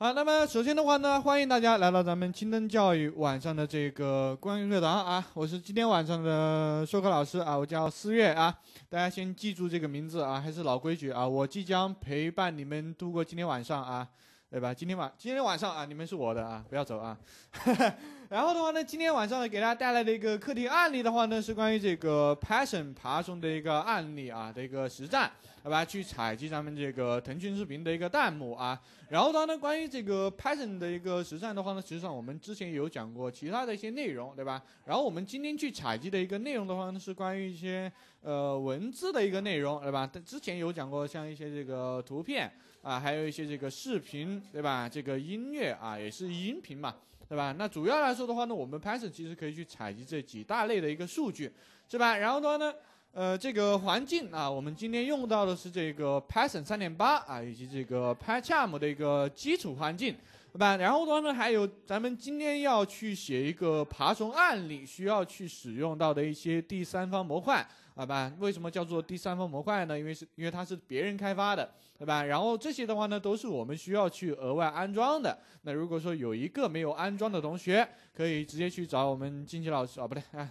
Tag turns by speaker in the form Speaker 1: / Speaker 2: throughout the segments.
Speaker 1: 好，那么首先的话呢，欢迎大家来到咱们青灯教育晚上的这个关于课堂啊，我是今天晚上的授课老师啊，我叫思月啊，大家先记住这个名字啊，还是老规矩啊，我即将陪伴你们度过今天晚上啊，对吧？今天晚今天晚上啊，你们是我的啊，不要走啊。然后的话呢，今天晚上呢，给大家带来的一个课题案例的话呢，是关于这个 passion 爬虫的一个案例啊，的一个实战。对吧？去采集咱们这个腾讯视频的一个弹幕啊，然后的话呢，关于这个 Python 的一个实战的话呢，实际上我们之前有讲过其他的一些内容，对吧？然后我们今天去采集的一个内容的话呢，是关于一些呃文字的一个内容，对吧？但之前有讲过像一些这个图片啊，还有一些这个视频，对吧？这个音乐啊，也是音频嘛，对吧？那主要来说的话呢，我们 Python 其实可以去采集这几大类的一个数据，是吧？然后的话呢？呃，这个环境啊，我们今天用到的是这个 Python 3.8啊，以及这个 Pycharm 的一个基础环境，对吧？然后的话呢，还有咱们今天要去写一个爬虫案例，需要去使用到的一些第三方模块，好吧？为什么叫做第三方模块呢？因为是，因为它是别人开发的，对吧？然后这些的话呢，都是我们需要去额外安装的。那如果说有一个没有安装的同学，可以直接去找我们金杰老师啊，不对啊。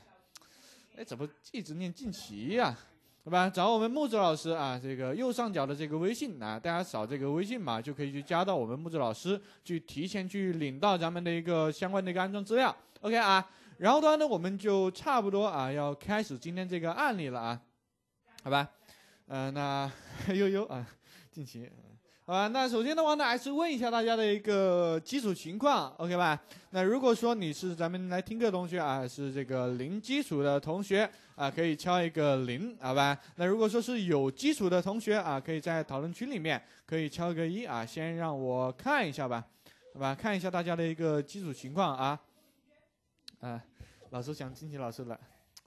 Speaker 1: 哎，怎么一直念近期呀？对吧？找我们木子老师啊，这个右上角的这个微信啊，大家扫这个微信嘛，就可以去加到我们木子老师，去提前去领到咱们的一个相关的一个安装资料。OK 啊，然后的话呢，我们就差不多啊，要开始今天这个案例了啊，好吧？嗯，那 悠悠啊。进行，好吧。那首先的话呢，还是问一下大家的一个基础情况，OK 吧？那如果说你是咱们来听课同学啊，是这个零基础的同学啊，可以敲一个零，好吧？那如果说是有基础的同学啊，可以在讨论区里面可以敲一个一啊，先让我看一下吧，好吧？看一下大家的一个基础情况啊。啊，老师想听奇老师了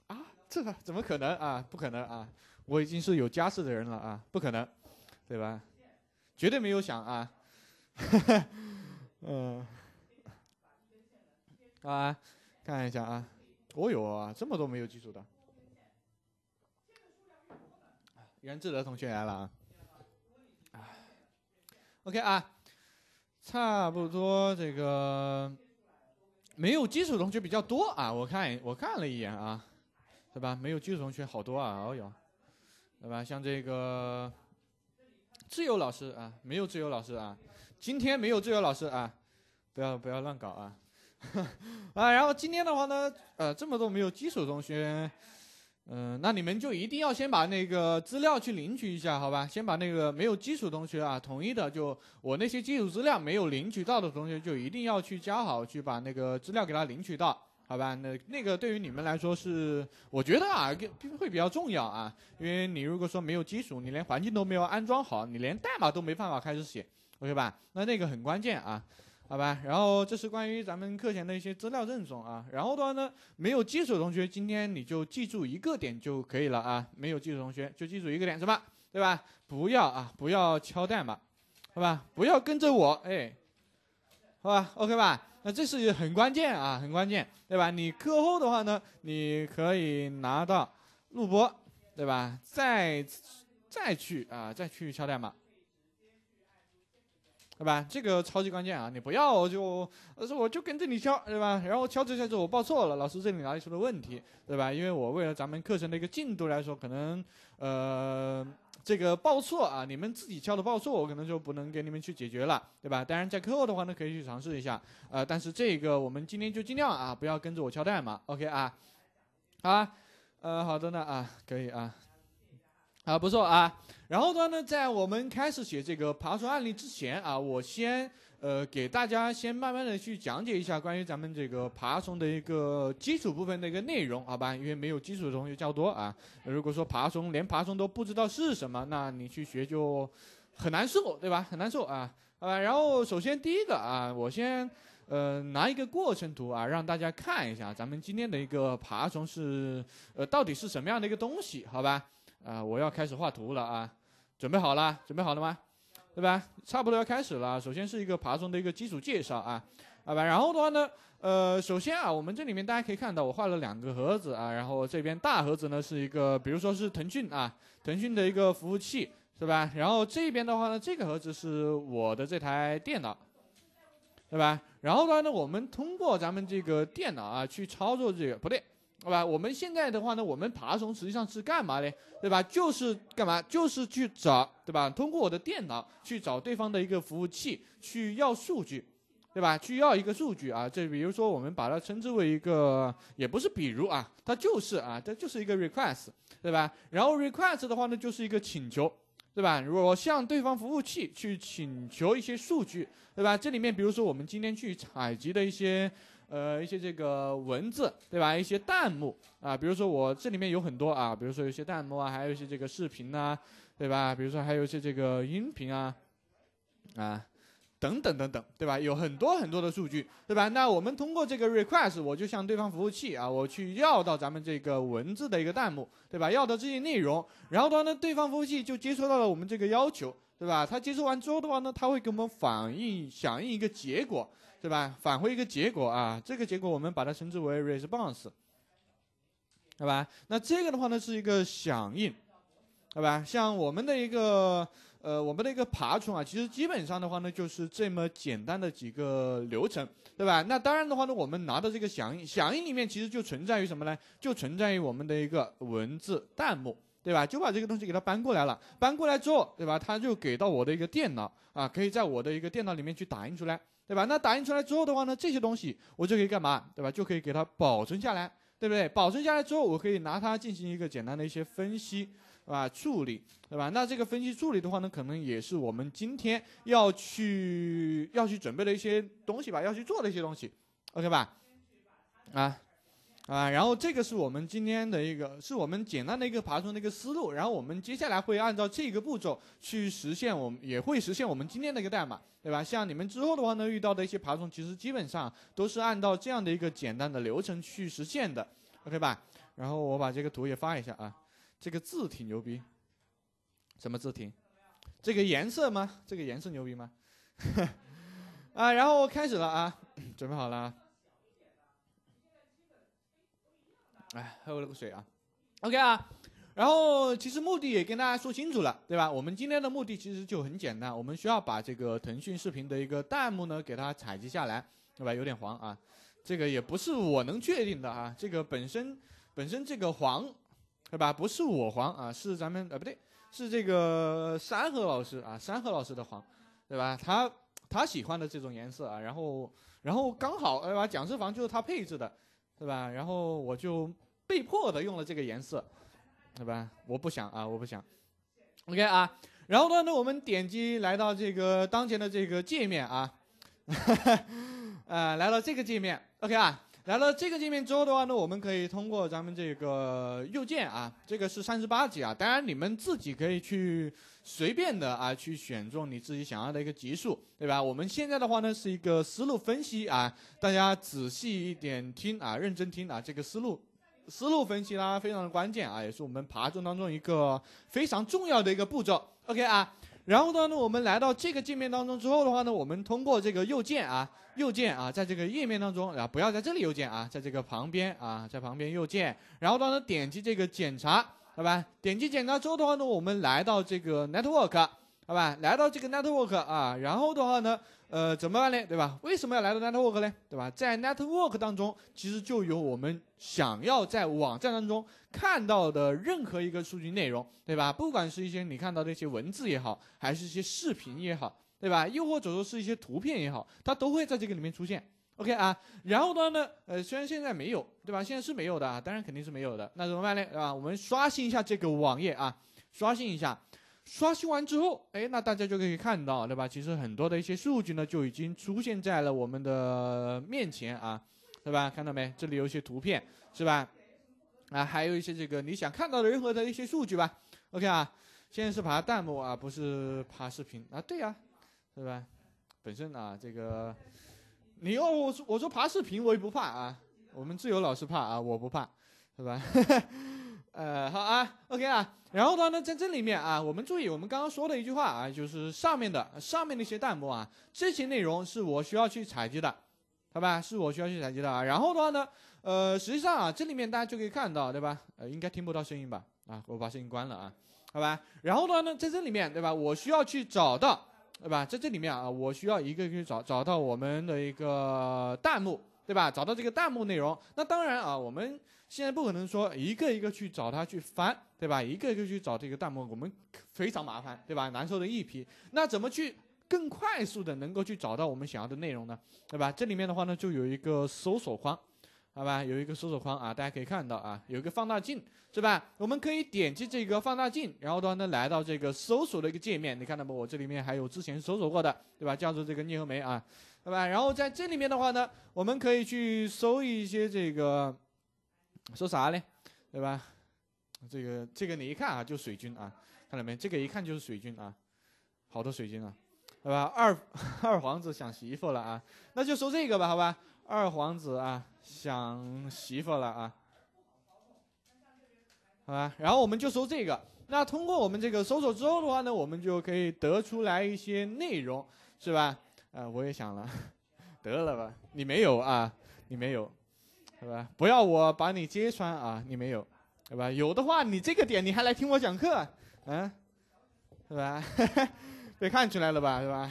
Speaker 1: 啊？这个怎么可能啊？不可能啊！我已经是有家室的人了啊，不可能。对吧？绝对没有想啊，嗯，啊，看一下啊，哦有啊，这么多没有基础的，袁志德同学来了，啊 o k 啊，差不多这个没有基础同学比较多啊，我看我看了一眼啊，对吧？没有基础同学好多啊，哦哟，对吧？像这个。自由老师啊，没有自由老师啊，今天没有自由老师啊，不要不要乱搞啊，啊，然后今天的话呢，呃，这么多没有基础同学，嗯，那你们就一定要先把那个资料去领取一下，好吧，先把那个没有基础同学啊，统一的就我那些基础资料没有领取到的同学，就一定要去加好，去把那个资料给他领取到。好吧，那那个对于你们来说是，我觉得啊，会比较重要啊，因为你如果说没有基础，你连环境都没有安装好，你连代码都没办法开始写，OK 吧？那那个很关键啊，好吧。然后这是关于咱们课前的一些资料赠送啊。然后的话呢，没有基础同学，今天你就记住一个点就可以了啊。没有基础同学就记住一个点什么？对吧？不要啊，不要敲代码，好吧？不要跟着我，哎，好吧？OK 吧？那这是很关键啊，很关键，对吧？你课后的话呢，你可以拿到录播，对吧？再再去啊，再去敲代码。对吧？这个超级关键啊！你不要就，我说我就跟着你敲，对吧？然后敲着敲着我报错了，老师这里哪里出了问题，对吧？因为我为了咱们课程的一个进度来说，可能，呃，这个报错啊，你们自己敲的报错，我可能就不能给你们去解决了，对吧？当然在课后的话呢，可以去尝试一下，呃，但是这个我们今天就尽量啊，不要跟着我敲代码，OK 啊？啊，呃，好的呢啊，可以啊。好，不错啊。然后的话呢，在我们开始写这个爬虫案例之前啊，我先呃给大家先慢慢的去讲解一下关于咱们这个爬虫的一个基础部分的一个内容，好吧？因为没有基础的同学较多啊。如果说爬虫连爬虫都不知道是什么，那你去学就很难受，对吧？很难受啊。好吧。然后首先第一个啊，我先呃拿一个过程图啊，让大家看一下咱们今天的一个爬虫是呃到底是什么样的一个东西，好吧？啊，我要开始画图了啊，准备好了，准备好了吗？对吧？差不多要开始了。首先是一个爬虫的一个基础介绍啊，好吧。然后的话呢，呃，首先啊，我们这里面大家可以看到，我画了两个盒子啊，然后这边大盒子呢是一个，比如说是腾讯啊，腾讯的一个服务器，是吧？然后这边的话呢，这个盒子是我的这台电脑，对吧？然后的话呢，我们通过咱们这个电脑啊去操作这个，不对。好吧，我们现在的话呢，我们爬虫实际上是干嘛呢？对吧？就是干嘛？就是去找，对吧？通过我的电脑去找对方的一个服务器去要数据，对吧？去要一个数据啊。这比如说我们把它称之为一个，也不是比如啊，它就是啊，它就是一个 request，对吧？然后 request 的话呢，就是一个请求，对吧？如果向对方服务器去请求一些数据，对吧？这里面比如说我们今天去采集的一些。呃，一些这个文字，对吧？一些弹幕啊，比如说我这里面有很多啊，比如说有些弹幕啊，还有一些这个视频呐。对吧？比如说还有一些这个音频啊，啊，等等等等，对吧？有很多很多的数据，对吧？那我们通过这个 request，我就向对方服务器啊，我去要到咱们这个文字的一个弹幕，对吧？要到这些内容，然后的话呢，对方服务器就接收到了我们这个要求，对吧？他接收完之后的话呢，他会给我们反映响应一个结果。对吧？返回一个结果啊，这个结果我们把它称之为 response，对吧？那这个的话呢，是一个响应，对吧？像我们的一个呃，我们的一个爬虫啊，其实基本上的话呢，就是这么简单的几个流程，对吧？那当然的话呢，我们拿到这个响应，响应里面其实就存在于什么呢？就存在于我们的一个文字弹幕。对吧？就把这个东西给它搬过来了，搬过来之后，对吧？它就给到我的一个电脑啊，可以在我的一个电脑里面去打印出来，对吧？那打印出来之后的话呢，这些东西我就可以干嘛？对吧？就可以给它保存下来，对不对？保存下来之后，我可以拿它进行一个简单的一些分析，啊，吧？处理，对吧？那这个分析处理的话呢，可能也是我们今天要去要去准备的一些东西吧，要去做的一些东西，OK 吧？啊。啊，然后这个是我们今天的一个，是我们简单的一个爬虫的一个思路。然后我们接下来会按照这个步骤去实现，我们也会实现我们今天的一个代码，对吧？像你们之后的话呢，遇到的一些爬虫，其实基本上都是按照这样的一个简单的流程去实现的，OK 吧？然后我把这个图也发一下啊，这个字体牛逼，什么字体？这个颜色吗？这个颜色牛逼吗？啊，然后开始了啊，准备好了。哎，喝了个水啊，OK 啊，然后其实目的也跟大家说清楚了，对吧？我们今天的目的其实就很简单，我们需要把这个腾讯视频的一个弹幕呢给它采集下来，对吧？有点黄啊，这个也不是我能确定的啊，这个本身本身这个黄，对吧？不是我黄啊，是咱们呃不对，是这个山河老师啊，山河老师的黄，对吧？他他喜欢的这种颜色啊，然后然后刚好呃，吧，讲师房就是他配置的。对吧？然后我就被迫的用了这个颜色，对吧？我不想啊，我不想。OK 啊，然后呢？那我们点击来到这个当前的这个界面啊，呃，来到这个界面。OK 啊。来了这个界面之后的话呢，我们可以通过咱们这个右键啊，这个是三十八级啊，当然你们自己可以去随便的啊去选中你自己想要的一个级数，对吧？我们现在的话呢是一个思路分析啊，大家仔细一点听啊，认真听啊，这个思路，思路分析呢非常的关键啊，也是我们爬虫当中一个非常重要的一个步骤。OK 啊。然后的话呢，我们来到这个界面当中之后的话呢，我们通过这个右键啊，右键啊，在这个页面当中啊，不要在这里右键啊，在这个旁边啊，在旁边右键，然后的话呢，点击这个检查，好吧？点击检查之后的话呢，我们来到这个 Network，好吧？来到这个 Network 啊，然后的话呢。呃，怎么办呢？对吧？为什么要来到 network 呢？对吧？在 network 当中，其实就有我们想要在网站当中看到的任何一个数据内容，对吧？不管是一些你看到的一些文字也好，还是一些视频也好，对吧？又或者说是一些图片也好，它都会在这个里面出现。OK 啊，然后呢呢？呃，虽然现在没有，对吧？现在是没有的，啊，当然肯定是没有的。那怎么办呢？吧？我们刷新一下这个网页啊，刷新一下。刷新完之后，哎，那大家就可以看到，对吧？其实很多的一些数据呢，就已经出现在了我们的面前啊，对吧？看到没？这里有一些图片，是吧？啊，还有一些这个你想看到的任何的一些数据吧。OK 啊，现在是爬弹幕啊，不是爬视频啊？对呀，是吧？本身啊，这个你哦，我说我说爬视频我也不怕啊，我们自由老师怕啊，我不怕，是吧？呃，好啊，OK 啊，然后的话呢，在这里面啊，我们注意，我们刚刚说的一句话啊，就是上面的上面那些弹幕啊，这些内容是我需要去采集的，好吧？是我需要去采集的啊。然后的话呢，呃，实际上啊，这里面大家就可以看到，对吧？呃，应该听不到声音吧？啊，我把声音关了啊，好吧？然后的话呢，在这里面，对吧？我需要去找到，对吧？在这里面啊，我需要一个去找找到我们的一个弹幕，对吧？找到这个弹幕内容。那当然啊，我们。现在不可能说一个一个去找他去翻，对吧？一个一个去找这个弹幕，我们非常麻烦，对吧？难受的一批。那怎么去更快速的能够去找到我们想要的内容呢？对吧？这里面的话呢，就有一个搜索框，好吧？有一个搜索框啊，大家可以看到啊，有一个放大镜，是吧？我们可以点击这个放大镜，然后的话呢，来到这个搜索的一个界面。你看到不？我这里面还有之前搜索过的，对吧？叫做这个聂和梅啊，对吧？然后在这里面的话呢，我们可以去搜一些这个。说啥呢，对吧？这个这个你一看啊，就水军啊，看到没？这个一看就是水军啊，好多水军啊，对吧？二 二皇子想媳妇了啊，那就说这个吧，好吧？二皇子啊想媳妇了啊，好吧？然后我们就说这个。那通过我们这个搜索之后的话呢，我们就可以得出来一些内容，是吧？啊，我也想了，得了吧，你没有啊，你没有。是吧？不要我把你揭穿啊！你没有，对吧？有的话，你这个点你还来听我讲课，嗯，是吧？被看出来了吧，是吧？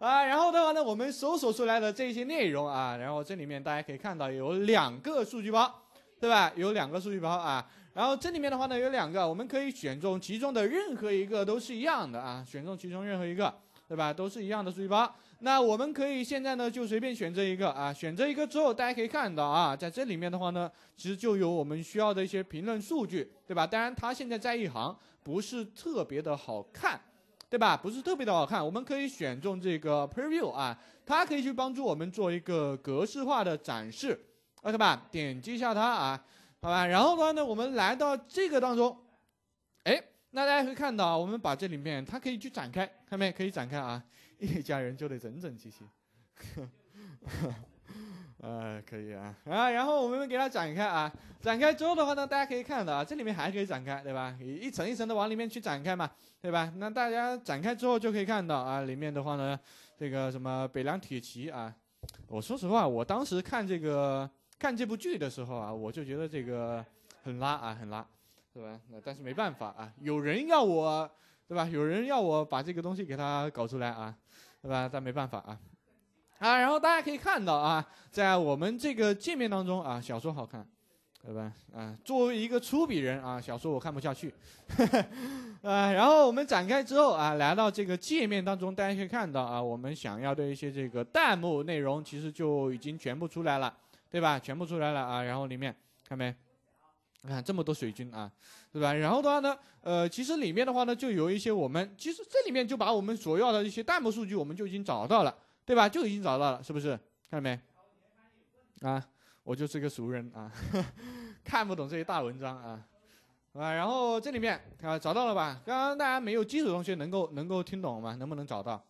Speaker 1: 啊，然后的话呢，我们搜索出来的这些内容啊，然后这里面大家可以看到有两个数据包，对吧？有两个数据包啊。然后这里面的话呢，有两个，我们可以选中其中的任何一个都是一样的啊。选中其中任何一个，对吧？都是一样的数据包。那我们可以现在呢就随便选择一个啊，选择一个之后，大家可以看到啊，在这里面的话呢，其实就有我们需要的一些评论数据，对吧？当然它现在在一行不是特别的好看，对吧？不是特别的好看，我们可以选中这个 preview 啊，它可以去帮助我们做一个格式化的展示，OK 吧？点击一下它啊，好吧？然后的话呢，我们来到这个当中，哎。那大家会看到，我们把这里面它可以去展开，看没？可以展开啊，一家人就得整整齐齐。呃，可以啊，啊，然后我们给它展开啊，展开之后的话呢，大家可以看到啊，这里面还可以展开，对吧？一层一层的往里面去展开嘛，对吧？那大家展开之后就可以看到啊，里面的话呢，这个什么北凉铁骑啊，我说实话，我当时看这个看这部剧的时候啊，我就觉得这个很拉啊，很拉。是吧？那但是没办法啊，有人要我，对吧？有人要我把这个东西给他搞出来啊，对吧？但没办法啊。啊，然后大家可以看到啊，在我们这个界面当中啊，小说好看，对吧？啊，作为一个粗鄙人啊，小说我看不下去。啊，然后我们展开之后啊，来到这个界面当中，大家可以看到啊，我们想要的一些这个弹幕内容，其实就已经全部出来了，对吧？全部出来了啊，然后里面看没？你看这么多水军啊，对吧？然后的话呢，呃，其实里面的话呢，就有一些我们，其实这里面就把我们所要的一些弹幕数据，我们就已经找到了，对吧？就已经找到了，是不是？看到没？啊，我就是个俗人啊，看不懂这些大文章啊，啊。然后这里面啊，找到了吧？刚刚大家没有基础同学能够能够听懂吗？能不能找到？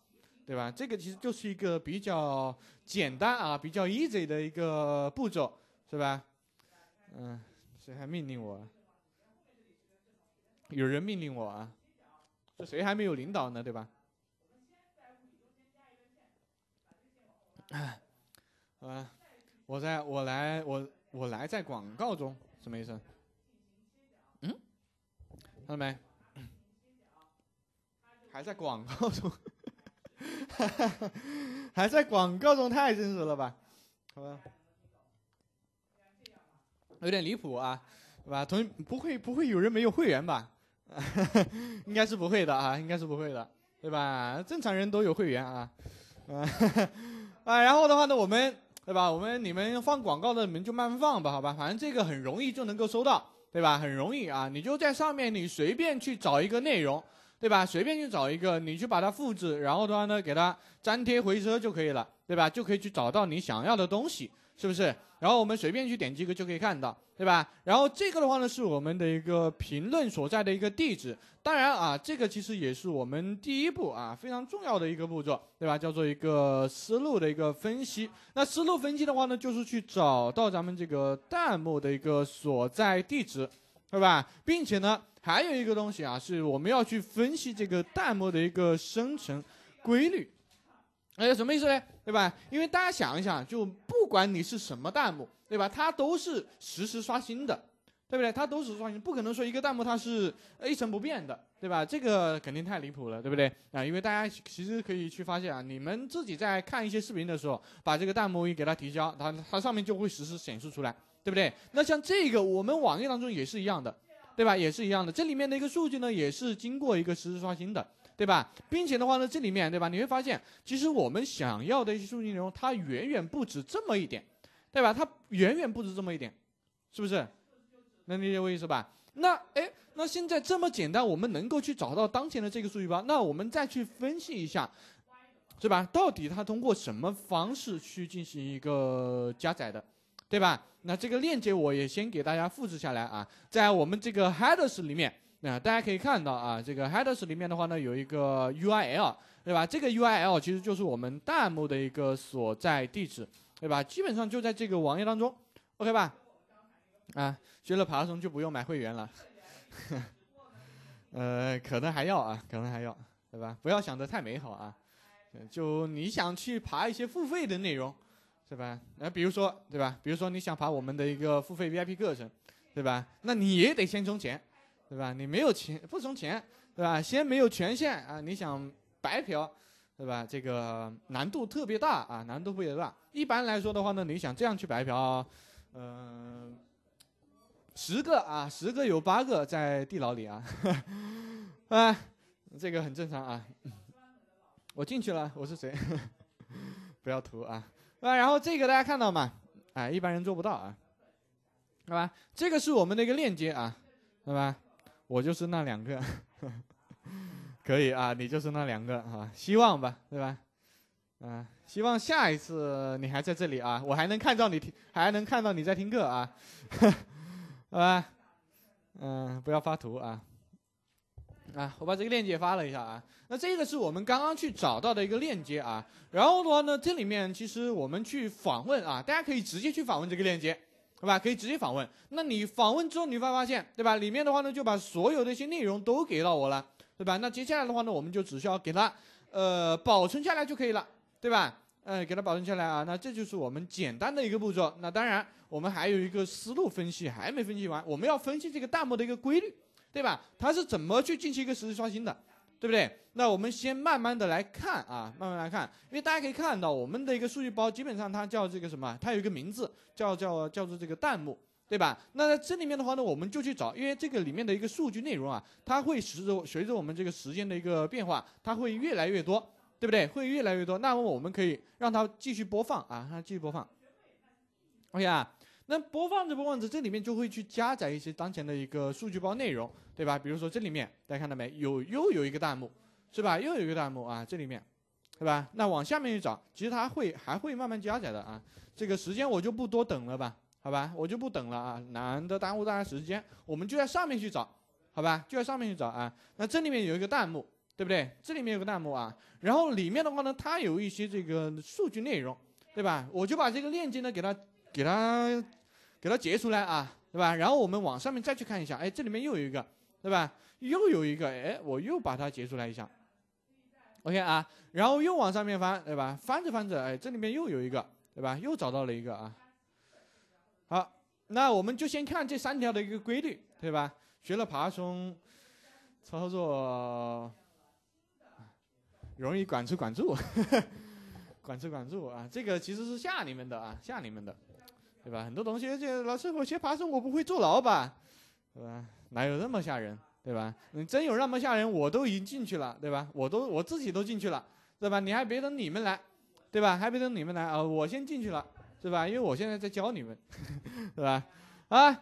Speaker 1: 对吧？这个其实就是一个比较简单啊，比较 easy 的一个步骤，是吧？嗯。谁还命令我？有人命令我啊！这谁还没有领导呢？对吧？啊，好吧，我在我来我我来在广告中什么意思？嗯，看到没？还在广告中，还在广告中，太真实了吧？好吧。有点离谱啊，对吧？同不会不会有人没有会员吧？应该是不会的啊，应该是不会的，对吧？正常人都有会员啊，啊，啊，然后的话呢，我们对吧？我们你们放广告的，你们就慢慢放吧，好吧？反正这个很容易就能够收到，对吧？很容易啊，你就在上面你随便去找一个内容，对吧？随便去找一个，你去把它复制，然后的话呢，给它粘贴回车就可以了，对吧？就可以去找到你想要的东西，是不是？然后我们随便去点击一个就可以看到，对吧？然后这个的话呢是我们的一个评论所在的一个地址。当然啊，这个其实也是我们第一步啊非常重要的一个步骤，对吧？叫做一个思路的一个分析。那思路分析的话呢，就是去找到咱们这个弹幕的一个所在地址，对吧？并且呢还有一个东西啊，是我们要去分析这个弹幕的一个生成规律。哎，什么意思呢？对吧？因为大家想一想就。不管你是什么弹幕，对吧？它都是实时刷新的，对不对？它都是刷新，不可能说一个弹幕它是一成不变的，对吧？这个肯定太离谱了，对不对？啊，因为大家其实可以去发现啊，你们自己在看一些视频的时候，把这个弹幕一给它提交，它它上面就会实时显示出来，对不对？那像这个，我们网页当中也是一样的，对吧？也是一样的，这里面的一个数据呢，也是经过一个实时刷新的。对吧，并且的话呢，这里面对吧，你会发现，其实我们想要的一些数据内容，它远远不止这么一点，对吧？它远远不止这么一点，是不是？能理解我意思吧？那，哎，那现在这么简单，我们能够去找到当前的这个数据包，那我们再去分析一下，是吧？到底它通过什么方式去进行一个加载的，对吧？那这个链接我也先给大家复制下来啊，在我们这个 headers 里面。啊，大家可以看到啊，这个 headers 里面的话呢，有一个 U I L，对吧？这个 U I L 其实就是我们弹幕的一个所在地址，对吧？基本上就在这个网页当中，OK 吧？啊，学了爬虫就不用买会员了，呃，可能还要啊，可能还要，对吧？不要想的太美好啊，就你想去爬一些付费的内容，是吧？那比如说，对吧？比如说你想爬我们的一个付费 V I P 课程，对吧？那你也得先充钱。对吧？你没有钱，不充钱，对吧？先没有权限啊！你想白嫖，对吧？这个难度特别大啊，难度特别大？一般来说的话呢，你想这样去白嫖，嗯，十个啊，十个有八个在地牢里啊，啊，这个很正常啊。我进去了，我是谁？不要图啊啊！然后这个大家看到嘛，哎，一般人做不到啊，好吧？这个是我们的一个链接啊，对吧？我就是那两个，可以啊，你就是那两个啊，希望吧，对吧？啊，希望下一次你还在这里啊，我还能看到你听，还能看到你在听课啊，好吧？嗯，不要发图啊，啊，我把这个链接发了一下啊，那这个是我们刚刚去找到的一个链接啊，然后的话呢，这里面其实我们去访问啊，大家可以直接去访问这个链接。好吧，可以直接访问。那你访问之后，你会发现，对吧？里面的话呢，就把所有的一些内容都给到我了，对吧？那接下来的话呢，我们就只需要给它，呃，保存下来就可以了，对吧？呃，给它保存下来啊。那这就是我们简单的一个步骤。那当然，我们还有一个思路分析还没分析完，我们要分析这个弹幕的一个规律，对吧？它是怎么去进行一个实时刷新的？对不对？那我们先慢慢的来看啊，慢慢来看，因为大家可以看到我们的一个数据包，基本上它叫这个什么？它有一个名字，叫叫叫做这个弹幕，对吧？那在这里面的话呢，我们就去找，因为这个里面的一个数据内容啊，它会随着随着我们这个时间的一个变化，它会越来越多，对不对？会越来越多。那么我们可以让它继续播放啊，让它继续播放。OK 啊。那播放着播放着，这里面就会去加载一些当前的一个数据包内容，对吧？比如说这里面大家看到没有？又有一个弹幕，是吧？又有一个弹幕啊，这里面，对吧？那往下面去找，其实它会还会慢慢加载的啊。这个时间我就不多等了吧，好吧？我就不等了啊，难得耽误大家时间，我们就在上面去找，好吧？就在上面去找啊。那这里面有一个弹幕，对不对？这里面有个弹幕啊。然后里面的话呢，它有一些这个数据内容，对吧？我就把这个链接呢给它。给它给它截出来啊，对吧？然后我们往上面再去看一下，哎，这里面又有一个，对吧？又有一个，哎，我又把它截出来一下，OK 啊。然后又往上面翻，对吧？翻着翻着，哎，这里面又有一个，对吧？又找到了一个啊。好，那我们就先看这三条的一个规律，对吧？学了爬虫操作，容易管吃管住，管吃管住啊。这个其实是吓你们的啊，吓你们的。对吧？很多同学这老师，我学爬虫，我不会坐牢吧？对吧？哪有那么吓人？对吧？你真有那么吓人，我都已经进去了，对吧？我都我自己都进去了，对吧？你还别等你们来，对吧？还别等你们来啊！我先进去了，对吧？因为我现在在教你们，对吧？啊，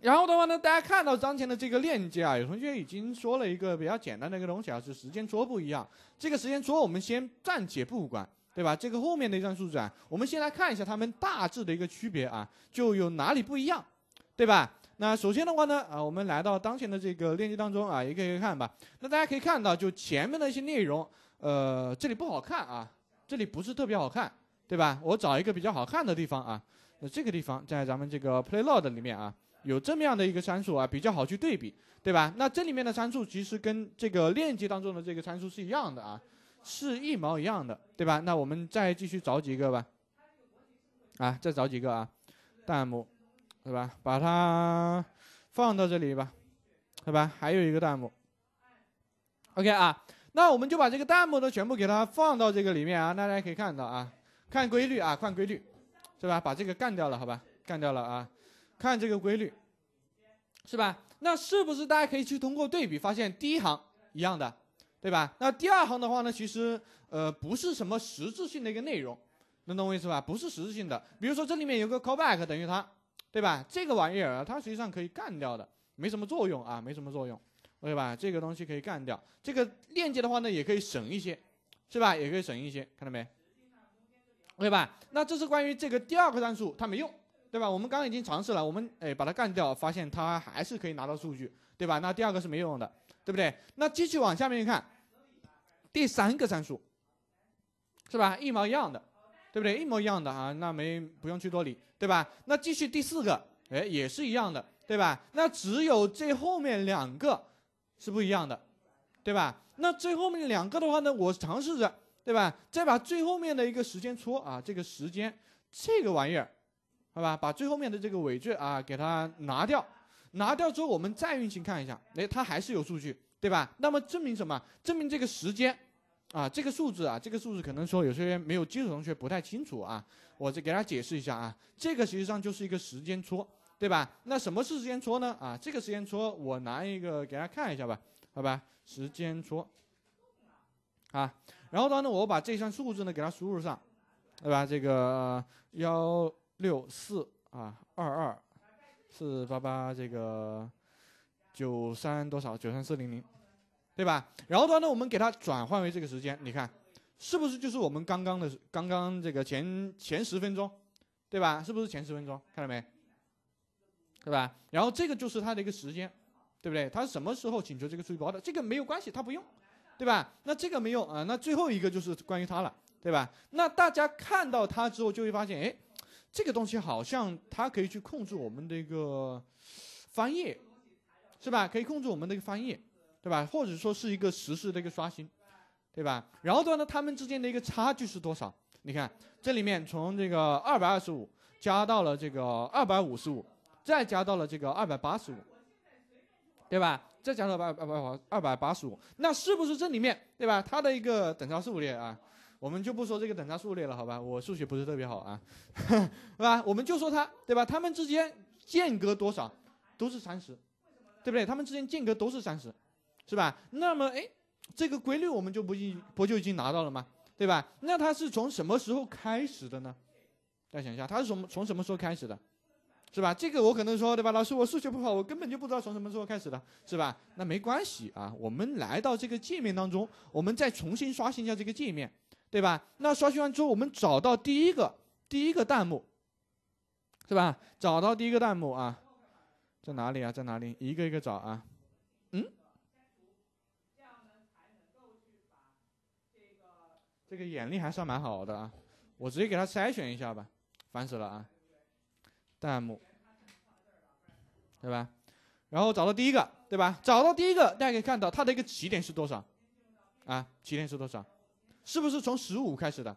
Speaker 1: 然后的话呢，大家看到当前的这个链接啊，有同学已经说了一个比较简单的一个东西啊，是时间戳不一样。这个时间戳我们先暂且不管。对吧？这个后面的一张数字啊，我们先来看一下它们大致的一个区别啊，就有哪里不一样，对吧？那首先的话呢，啊，我们来到当前的这个链接当中啊，也可以看吧。那大家可以看到，就前面的一些内容，呃，这里不好看啊，这里不是特别好看，对吧？我找一个比较好看的地方啊，那这个地方在咱们这个 payload l 里面啊，有这么样的一个参数啊，比较好去对比，对吧？那这里面的参数其实跟这个链接当中的这个参数是一样的啊。是一毛一样的，对吧？那我们再继续找几个吧，啊，再找几个啊，弹幕，是吧？把它放到这里吧，对吧？还有一个弹幕，OK 啊，那我们就把这个弹幕都全部给它放到这个里面啊，大家可以看到啊，看规律啊，看规律，是吧？把这个干掉了，好吧？干掉了啊，看这个规律，是吧？那是不是大家可以去通过对比发现第一行一样的？对吧？那第二行的话呢，其实呃不是什么实质性的一个内容，能懂我意思吧？不是实质性的。比如说这里面有个 callback 等于它，对吧？这个玩意儿它实际上可以干掉的，没什么作用啊，没什么作用，对吧？这个东西可以干掉。这个链接的话呢，也可以省一些，是吧？也可以省一些，看到没对吧？那这是关于这个第二个参数，它没用，对吧？我们刚刚已经尝试了，我们哎把它干掉，发现它还是可以拿到数据，对吧？那第二个是没用的。对不对？那继续往下面看，第三个参数，是吧？一模一样的，对不对？一模一样的啊，那没不用去多理，对吧？那继续第四个，哎，也是一样的，对吧？那只有最后面两个是不一样的，对吧？那最后面两个的话呢，我尝试着，对吧？再把最后面的一个时间戳啊，这个时间，这个玩意儿，好吧？把最后面的这个尾缀啊，给它拿掉。拿掉之后，我们再运行看一下，哎，它还是有数据，对吧？那么证明什么？证明这个时间，啊，这个数字啊，这个数字可能说有些没有基础同学不太清楚啊，我这给大家解释一下啊，这个实际上就是一个时间戳，对吧？那什么是时间戳呢？啊，这个时间戳我拿一个给大家看一下吧，好吧？时间戳，啊，然后呢，我把这项数字呢给它输入上，对吧？这个幺六四啊，二二。四八八这个九三多少？九三四零零，对吧？然后的话呢，我们给它转换为这个时间，你看是不是就是我们刚刚的刚刚这个前前十分钟，对吧？是不是前十分钟？看到没？对吧？然后这个就是它的一个时间，对不对？它什么时候请求这个数据包的？这个没有关系，它不用，对吧？那这个没用啊。那最后一个就是关于它了，对吧？那大家看到它之后就会发现，哎。这个东西好像它可以去控制我们的一个翻页，是吧？可以控制我们的一个翻页，对吧？或者说是一个实时的一个刷新，对吧？然后的话呢，它们之间的一个差距是多少？你看，这里面从这个二百二十五加到了这个二百五十五，再加到了这个二百八十五，对吧？再加到二百二百八二百八十五，那是不是这里面对吧？它的一个等差数列啊？我们就不说这个等差数列了，好吧？我数学不是特别好啊，是 吧？我们就说它，对吧？它们之间间隔多少，都是三十，对不对？它们之间间隔都是三十，是吧？那么，哎，这个规律我们就不已不就已经拿到了吗？对吧？那它是从什么时候开始的呢？大家想一下，它是从从什么时候开始的，是吧？这个我可能说，对吧？老师，我数学不好，我根本就不知道从什么时候开始的，是吧？那没关系啊，我们来到这个界面当中，我们再重新刷新一下这个界面。对吧？那刷新完之后，我们找到第一个第一个弹幕，是吧？找到第一个弹幕啊，在哪里啊？在哪里？一个一个找啊。嗯，这个眼力还算蛮好的啊。我直接给他筛选一下吧，烦死了啊。弹幕，对吧？然后找到第一个，对吧？找到第一个，大家可以看到它的一个起点是多少？啊，起点是多少？是不是从十五开始的，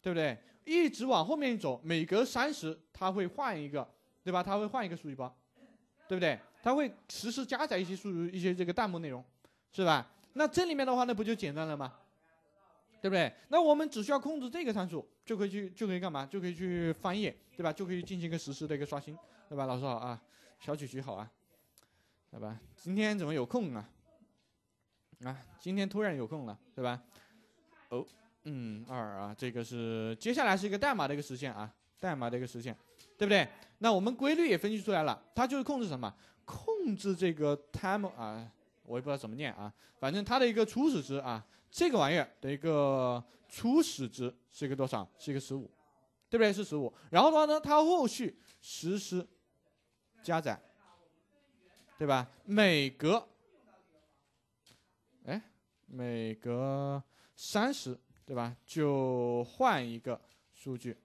Speaker 1: 对不对？一直往后面走，每隔三十，它会换一个，对吧？它会换一个数据包，对不对？它会实时加载一些数据，一些这个弹幕内容，是吧？那这里面的话，那不就简单了吗？对不对？那我们只需要控制这个参数，就可以去，就可以干嘛？就可以去翻页，对吧？就可以进行一个实时的一个刷新，对吧？老师好啊，小曲曲好啊，对吧？今天怎么有空啊？啊，今天突然有空了，对吧？哦，嗯，二啊，这个是接下来是一个代码的一个实现啊，代码的一个实现，对不对？那我们规律也分析出来了，它就是控制什么？控制这个 time 啊，我也不知道怎么念啊，反正它的一个初始值啊，这个玩意儿的一个初始值是一个多少？是一个十五，对不对？是十五。然后的话呢，它后续实施加载，对吧？每隔，哎，每隔。三十对吧？就换一个数据，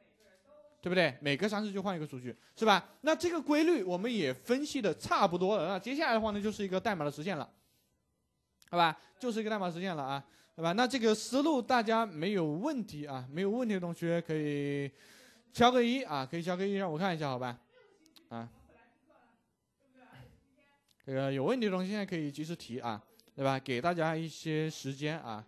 Speaker 1: 对不对？每个三十就换一个数据，是吧？那这个规律我们也分析的差不多了。接下来的话呢，就是一个代码的实现了，好吧？就是一个代码实现了啊，对吧？那这个思路大家没有问题啊？没有问题的同学可以敲个一啊，可以敲个一让我看一下，好吧？啊，这个有问题的同学可以及时提啊，对吧？给大家一些时间啊。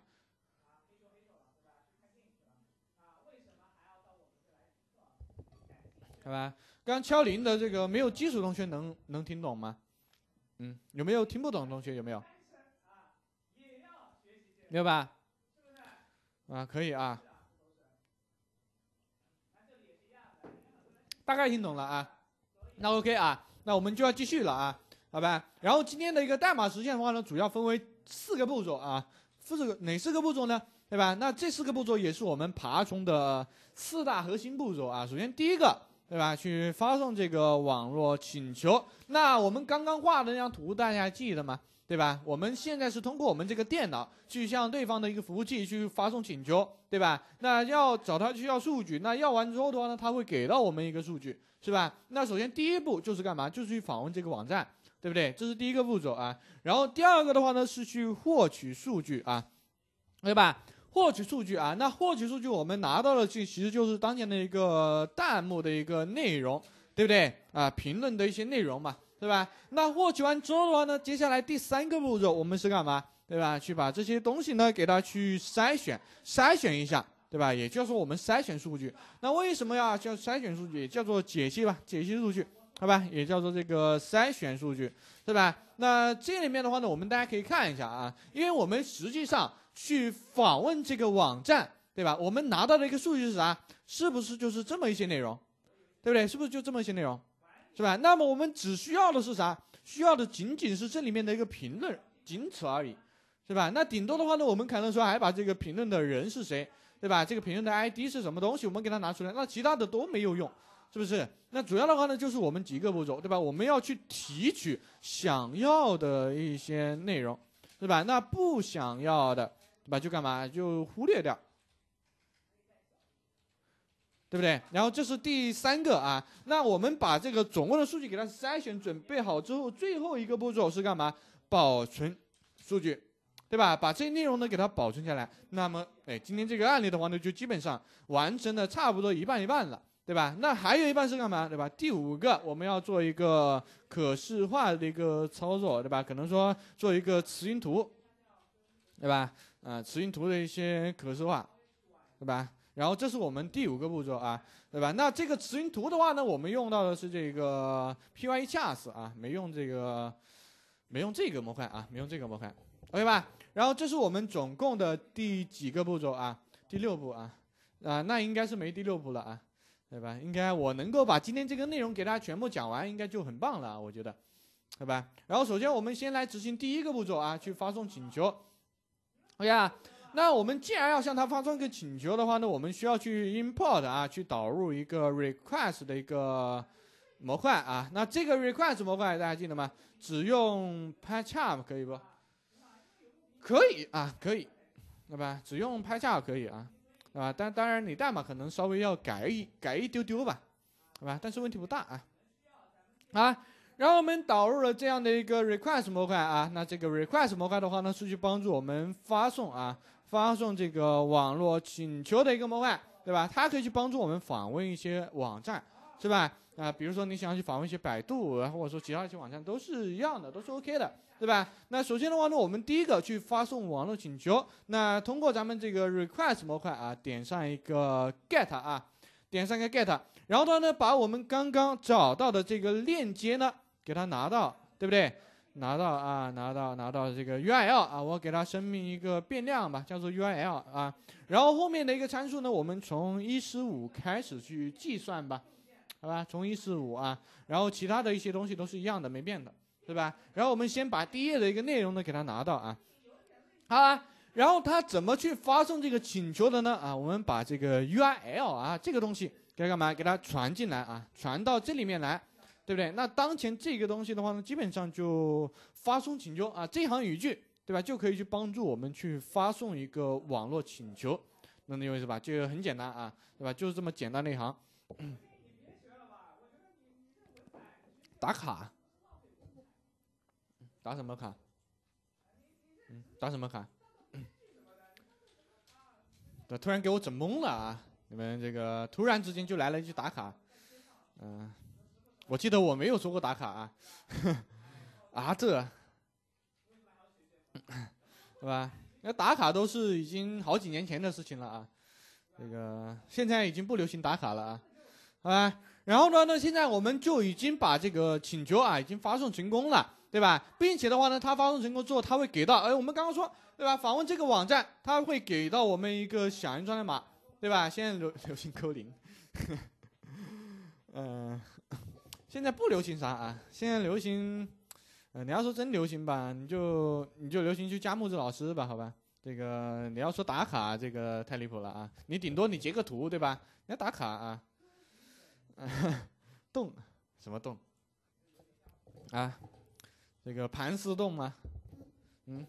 Speaker 1: 好吧，刚敲铃的这个没有基础同学能能听懂吗？嗯，有没有听不懂同学？有没有？没有吧？啊，可以啊。大概听懂了啊，那 OK 啊，那我们就要继续了啊，好吧。然后今天的一个代码实现的话呢，主要分为四个步骤啊，四个哪四个步骤呢？对吧？那这四个步骤也是我们爬虫的四大核心步骤啊。首先第一个。对吧？去发送这个网络请求。那我们刚刚画的那张图，大家还记得吗？对吧？我们现在是通过我们这个电脑去向对方的一个服务器去发送请求，对吧？那要找他去要数据，那要完之后的话呢，他会给到我们一个数据，是吧？那首先第一步就是干嘛？就是去访问这个网站，对不对？这是第一个步骤啊。然后第二个的话呢，是去获取数据啊，对吧？获取数据啊，那获取数据我们拿到的就其实就是当前的一个弹幕的一个内容，对不对啊？评论的一些内容嘛，对吧？那获取完之后的话呢，接下来第三个步骤我们是干嘛，对吧？去把这些东西呢给它去筛选，筛选一下，对吧？也就是说我们筛选数据，那为什么要叫筛选数据？也叫做解析吧，解析数据，好吧？也叫做这个筛选数据，对吧？那这里面的话呢，我们大家可以看一下啊，因为我们实际上。去访问这个网站，对吧？我们拿到的一个数据是啥？是不是就是这么一些内容，对不对？是不是就这么一些内容，是吧？那么我们只需要的是啥？需要的仅仅是这里面的一个评论，仅此而已，是吧？那顶多的话呢，我们可能说还把这个评论的人是谁，对吧？这个评论的 ID 是什么东西，我们给它拿出来，那其他的都没有用，是不是？那主要的话呢，就是我们几个步骤，对吧？我们要去提取想要的一些内容，对吧？那不想要的。把就干嘛就忽略掉，对不对？然后这是第三个啊。那我们把这个总共的数据给它筛选准备好之后，最后一个步骤是干嘛？保存数据，对吧？把这些内容呢给它保存下来。那么，哎，今天这个案例的话呢，就基本上完成的差不多一半一半了，对吧？那还有一半是干嘛，对吧？第五个我们要做一个可视化的一个操作，对吧？可能说做一个词性图，对吧？啊，磁云图的一些可视化，对吧？然后这是我们第五个步骤啊，对吧？那这个磁云图的话呢，我们用到的是这个 p y c h a r 啊，没用这个，没用这个模块啊，没用这个模块，o k 吧？然后这是我们总共的第几个步骤啊？第六步啊？啊，那应该是没第六步了啊，对吧？应该我能够把今天这个内容给大家全部讲完，应该就很棒了啊，我觉得，对吧？然后首先我们先来执行第一个步骤啊，去发送请求。OK 呀，那我们既然要向它发送一个请求的话呢，我们需要去 import 啊，去导入一个 request 的一个模块啊。那这个 request 模块大家记得吗？只用 p a c h r 可以不？可以啊，可以，对吧？只用 p a c h r 可以啊，对吧？但当然你代码可能稍微要改一改一丢丢吧，对吧？但是问题不大啊，啊。然后我们导入了这样的一个 request 模块啊，那这个 request 模块的话呢，是去帮助我们发送啊，发送这个网络请求的一个模块，对吧？它可以去帮助我们访问一些网站，是吧？啊，比如说你想去访问一些百度，或者说其他一些网站都是一样的，都是 OK 的，对吧？那首先的话呢，我们第一个去发送网络请求，那通过咱们这个 request 模块啊，点上一个 get 啊，点上一个 get，然后的话呢，把我们刚刚找到的这个链接呢。给它拿到，对不对？拿到啊，拿到拿到这个 U r L 啊，我给它声明一个变量吧，叫做 U r L 啊。然后后面的一个参数呢，我们从一四五开始去计算吧，好吧？从一4五啊，然后其他的一些东西都是一样的，没变的，对吧？然后我们先把第一页的一个内容呢给它拿到啊，好啊。然后它怎么去发送这个请求的呢？啊，我们把这个 U r L 啊这个东西给它干嘛？给它传进来啊，传到这里面来。对不对？那当前这个东西的话呢，基本上就发送请求啊，这行语句，对吧？就可以去帮助我们去发送一个网络请求，能理解我意思吧？就很简单啊，对吧？就是这么简单的一行。打卡，打什么卡？打什么卡？突然给我整懵了啊！你们这个突然之间就来了一句打卡，嗯。我记得我没有说过打卡啊，啊这，对吧？那打卡都是已经好几年前的事情了啊，那个现在已经不流行打卡了啊，好吧？然后呢，那现在我们就已经把这个请求啊已经发送成功了，对吧？并且的话呢，它发送成功之后，它会给到，哎，我们刚刚说对吧？访问这个网站，它会给到我们一个响应状态码，对吧？现在流流行扣零，嗯。现在不流行啥啊？现在流行，你要说真流行吧，你就你就流行去加木子老师吧，好吧？这个你要说打卡，这个太离谱了啊！你顶多你截个图对吧？你要打卡啊？洞 什么洞啊？这个盘丝洞吗？嗯，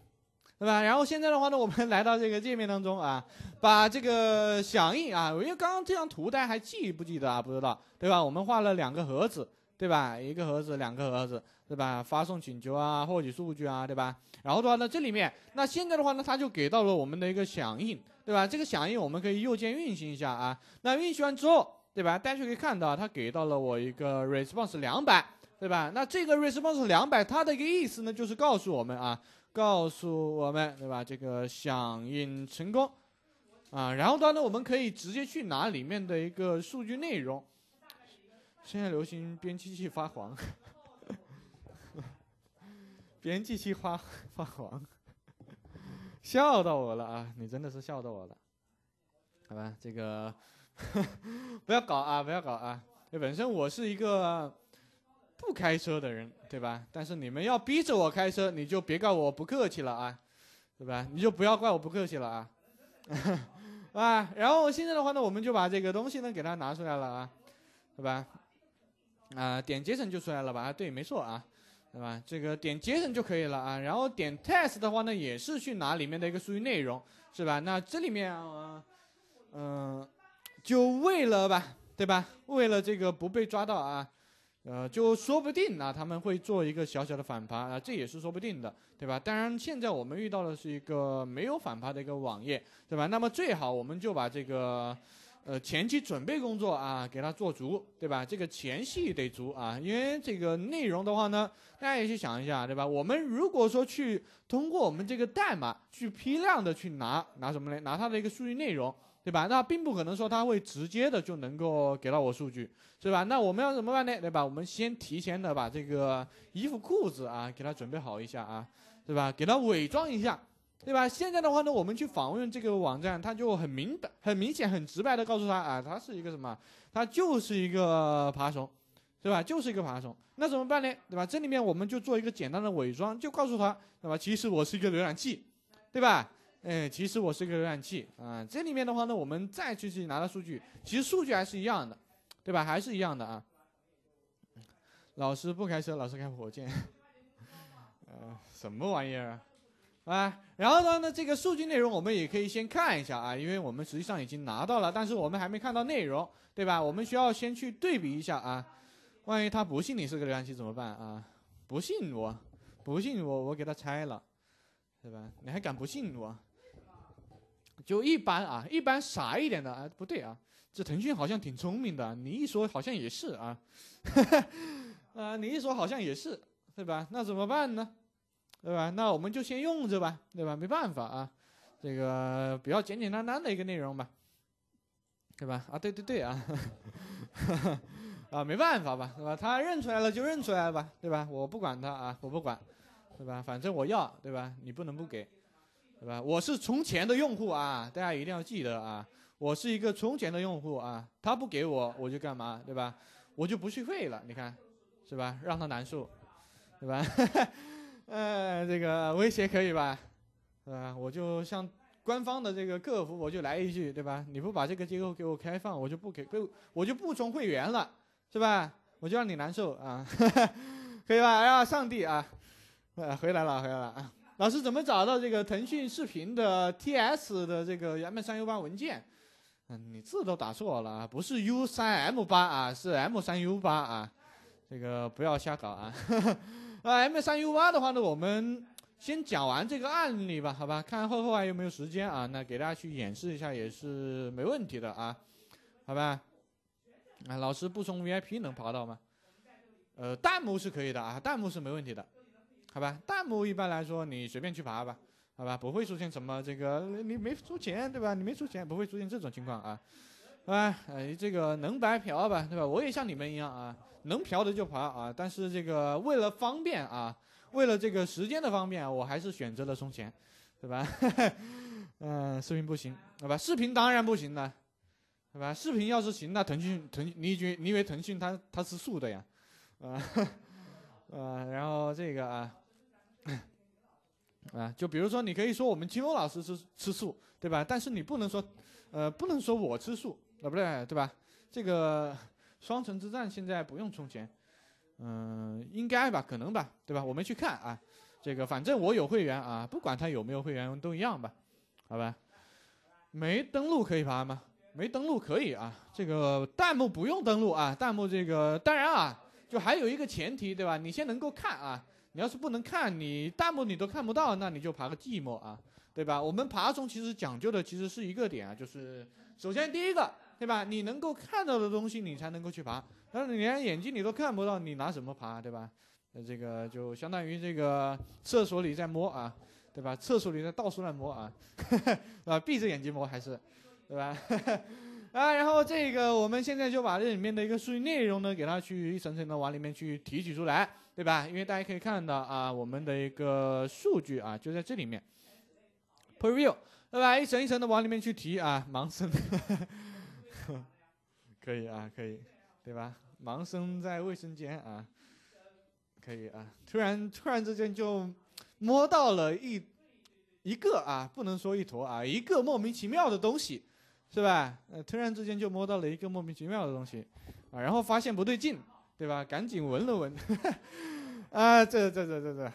Speaker 1: 对吧？然后现在的话呢，我们来到这个界面当中啊，把这个响应啊，因为刚刚这张图大家还记不记得啊？不知道对吧？我们画了两个盒子。对吧？一个盒子，两个盒子，对吧？发送请求啊，获取数据啊，对吧？然后的话呢，这里面，那现在的话呢，它就给到了我们的一个响应，对吧？这个响应我们可以右键运行一下啊。那运行完之后，对吧？大家可以看到，它给到了我一个 response 两百，对吧？那这个 response 两百，它的一个意思呢，就是告诉我们啊，告诉我们，对吧？这个响应成功啊。然后的话呢，我们可以直接去拿里面的一个数据内容。现在流行编辑器发黄，编辑器发发黄，笑到我了啊！你真的是笑到我了，好吧？这个 不要搞啊，不要搞啊！本身我是一个不开车的人，对吧？但是你们要逼着我开车，你就别怪我不客气了啊，对吧？你就不要怪我不客气了啊，啊！然后现在的话呢，我们就把这个东西呢给它拿出来了啊，对吧？啊，点 JSON 就出来了吧？啊，对，没错啊，对吧？这个点 JSON 就可以了啊。然后点 test 的话呢，也是去拿里面的一个数据内容，是吧？那这里面，啊，嗯，就为了吧，对吧？为了这个不被抓到啊，呃，就说不定啊，他们会做一个小小的反扒啊，这也是说不定的，对吧？当然，现在我们遇到的是一个没有反扒的一个网页，对吧？那么最好我们就把这个。呃，前期准备工作啊，给他做足，对吧？这个前戏得足啊，因为这个内容的话呢，大家也去想一下，对吧？我们如果说去通过我们这个代码去批量的去拿拿什么呢？拿它的一个数据内容，对吧？那并不可能说它会直接的就能够给到我数据，对吧？那我们要怎么办呢？对吧？我们先提前的把这个衣服裤子啊，给他准备好一下啊，对吧？给他伪装一下。对吧？现在的话呢，我们去访问这个网站，它就很明的、很明显、很直白的告诉他啊，它是一个什么？它就是一个爬虫，对吧？就是一个爬虫。那怎么办呢？对吧？这里面我们就做一个简单的伪装，就告诉他，对吧？其实我是一个浏览器，对吧？哎，其实我是一个浏览器啊。这里面的话呢，我们再去去拿到数据，其实数据还是一样的，对吧？还是一样的啊。老师不开车，老师开火箭，呃，什么玩意儿？啊，然后呢？这个数据内容我们也可以先看一下啊，因为我们实际上已经拿到了，但是我们还没看到内容，对吧？我们需要先去对比一下啊，万一他不信你是个浏览器怎么办啊？不信我，不信我，我给他拆了，对吧？你还敢不信我？就一般啊，一般傻一点的啊，不对啊，这腾讯好像挺聪明的，你一说好像也是啊，啊，你一说好像也是，对吧？那怎么办呢？对吧？那我们就先用着吧，对吧？没办法啊，这个比较简简单单的一个内容吧，对吧？啊，对对对啊，啊，没办法吧，是吧？他认出来了就认出来吧，对吧？我不管他啊，我不管，对吧？反正我要，对吧？你不能不给，对吧？我是充钱的用户啊，大家一定要记得啊，我是一个充钱的用户啊，他不给我我就干嘛，对吧？我就不续费了，你看，是吧？让他难受，对吧？呃，这个威胁可以吧？呃，我就向官方的这个客服，我就来一句，对吧？你不把这个机构给我开放，我就不给，不，我就不充会员了，是吧？我就让你难受啊，可以吧？哎呀，上帝啊，呃，回来了，回来了。啊！老师怎么找到这个腾讯视频的 TS 的这个 M 三 U 八文件？嗯，你字都打错了，不是 U 三 M 八啊，是 M 三 U 八啊，这个不要瞎搞啊。那 M 三 U 八的话呢，我们先讲完这个案例吧，好吧？看后后还有没有时间啊？那给大家去演示一下也是没问题的啊，好吧？啊，老师不充 VIP 能爬到吗？呃，弹幕是可以的啊，弹幕是没问题的，好吧？弹幕一般来说你随便去爬吧，好吧？不会出现什么这个你没出钱对吧？你没出钱不会出现这种情况啊。啊，哎，这个能白嫖吧，对吧？我也像你们一样啊，能嫖的就嫖啊。但是这个为了方便啊，为了这个时间的方便，我还是选择了充钱，对吧？嗯，视频不行，好吧？视频当然不行了，对吧？视频要是行，那腾讯腾，你觉你以为腾讯它它吃素的呀？啊 啊，然后这个啊 啊，就比如说你可以说我们金欧老师是吃素，对吧？但是你不能说，呃，不能说我吃素。啊，不对，对吧？这个 双城之战现在不用充钱，嗯，应该吧，可能吧，对吧？我没去看啊，这个反正我有会员啊，不管他有没有会员都一样吧，好吧？没登录可以爬吗？没登录可以啊，这个弹幕不用登录啊，弹幕这个当然啊，就还有一个前提，对吧？你先能够看啊，你要是不能看，你弹幕你都看不到，那你就爬个寂寞啊，对吧？我们爬虫其实讲究的其实是一个点啊，就是首先第一个。对吧？你能够看到的东西，你才能够去爬。但是你连眼睛你都看不到，你拿什么爬？对吧？那这个就相当于这个厕所里在摸啊，对吧？厕所里在到处乱摸啊，啊，闭着眼睛摸还是，对吧？啊，然后这个我们现在就把这里面的一个数据内容呢，给它去一层层的往里面去提取出来，对吧？因为大家可以看到啊，我们的一个数据啊，就在这里面，preview，对吧？一层一层的往里面去提啊，盲僧。可以啊，可以，对吧？盲生在卫生间啊，可以啊。突然，突然之间就摸到了一一个啊，不能说一坨啊，一个莫名其妙的东西，是吧？呃，突然之间就摸到了一个莫名其妙的东西，啊，然后发现不对劲，对吧？赶紧闻了闻，啊，这这这这这，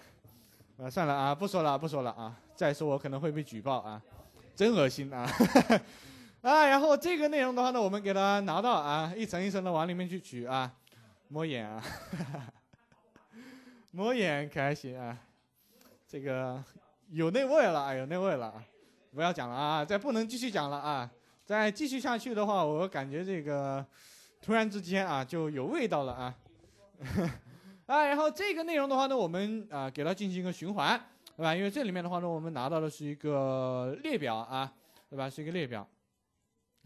Speaker 1: 啊，算了啊，不说了不说了啊，再说我可能会被举报啊，真恶心啊。啊，然后这个内容的话呢，我们给它拿到啊，一层一层的往里面去取啊，摸眼啊，哈 哈摸眼开心啊，这个有那味了，啊，有那味了，不要讲了啊，再不能继续讲了啊，再继续下去的话，我感觉这个突然之间啊就有味道了啊，啊，然后这个内容的话呢，我们啊给它进行一个循环，对吧？因为这里面的话呢，我们拿到的是一个列表啊，对吧？是一个列表。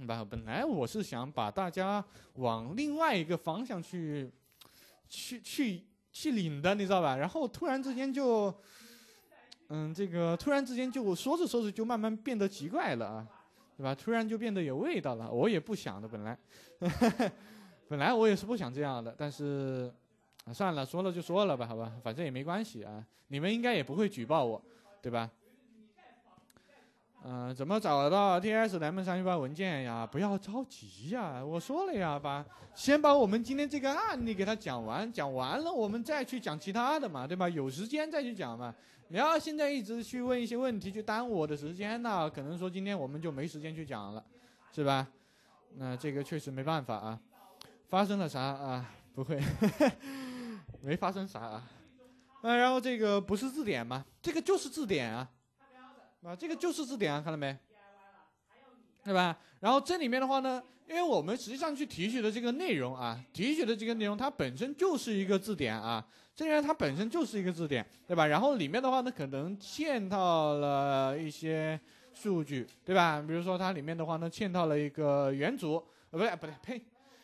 Speaker 1: 吧，本来我是想把大家往另外一个方向去，去去去领的，你知道吧？然后突然之间就，嗯，这个突然之间就说着说着就慢慢变得奇怪了啊，对吧？突然就变得有味道了。我也不想的，本来，本来我也是不想这样的，但是算了，说了就说了吧，好吧，反正也没关系啊，你们应该也不会举报我，对吧？嗯，怎么找到 T S M 三一八文件呀？不要着急呀，我说了呀，把先把我们今天这个案例给他讲完，讲完了我们再去讲其他的嘛，对吧？有时间再去讲嘛。你要现在一直去问一些问题，去耽误我的时间那，可能说今天我们就没时间去讲了，是吧？那这个确实没办法啊。发生了啥啊？不会，没发生啥啊。呃，然后这个不是字典吗？这个就是字典啊。啊，这个就是字典啊，看到没？对吧？然后这里面的话呢，因为我们实际上去提取的这个内容啊，提取的这个内容它本身就是一个字典啊，这里面它本身就是一个字典，对吧？然后里面的话呢，可能嵌套了一些数据，对吧？比如说它里面的话呢，嵌套了一个元组，呃，不对，不对，呸，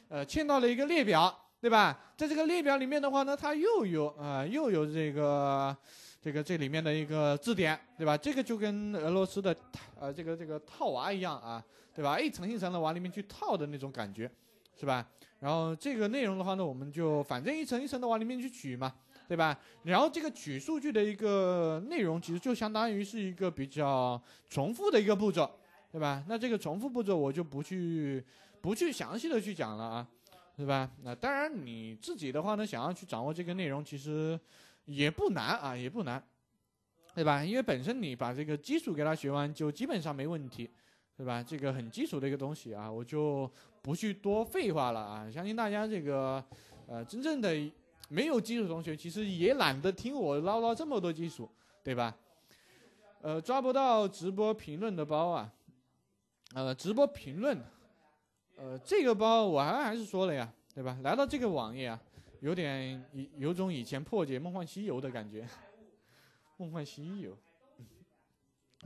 Speaker 1: 呃，嵌套了一个列表，对吧？在这个列表里面的话呢，它又有啊，又有这个。这个这里面的一个字典，对吧？这个就跟俄罗斯的呃，这个这个套娃一样啊，对吧？一层一层的往里面去套的那种感觉，是吧？然后这个内容的话呢，我们就反正一层一层的往里面去取嘛，对吧？然后这个取数据的一个内容，其实就相当于是一个比较重复的一个步骤，对吧？那这个重复步骤我就不去不去详细的去讲了啊，对吧？那当然你自己的话呢，想要去掌握这个内容，其实。也不难啊，也不难，对吧？因为本身你把这个基础给他学完，就基本上没问题，对吧？这个很基础的一个东西啊，我就不去多废话了啊。相信大家这个，呃，真正的没有基础同学，其实也懒得听我唠唠这么多基础，对吧？呃，抓不到直播评论的包啊，呃，直播评论，呃，这个包我还还是说了呀，对吧？来到这个网页啊。有点有种以前破解《梦幻西游》的感觉，《梦幻西游》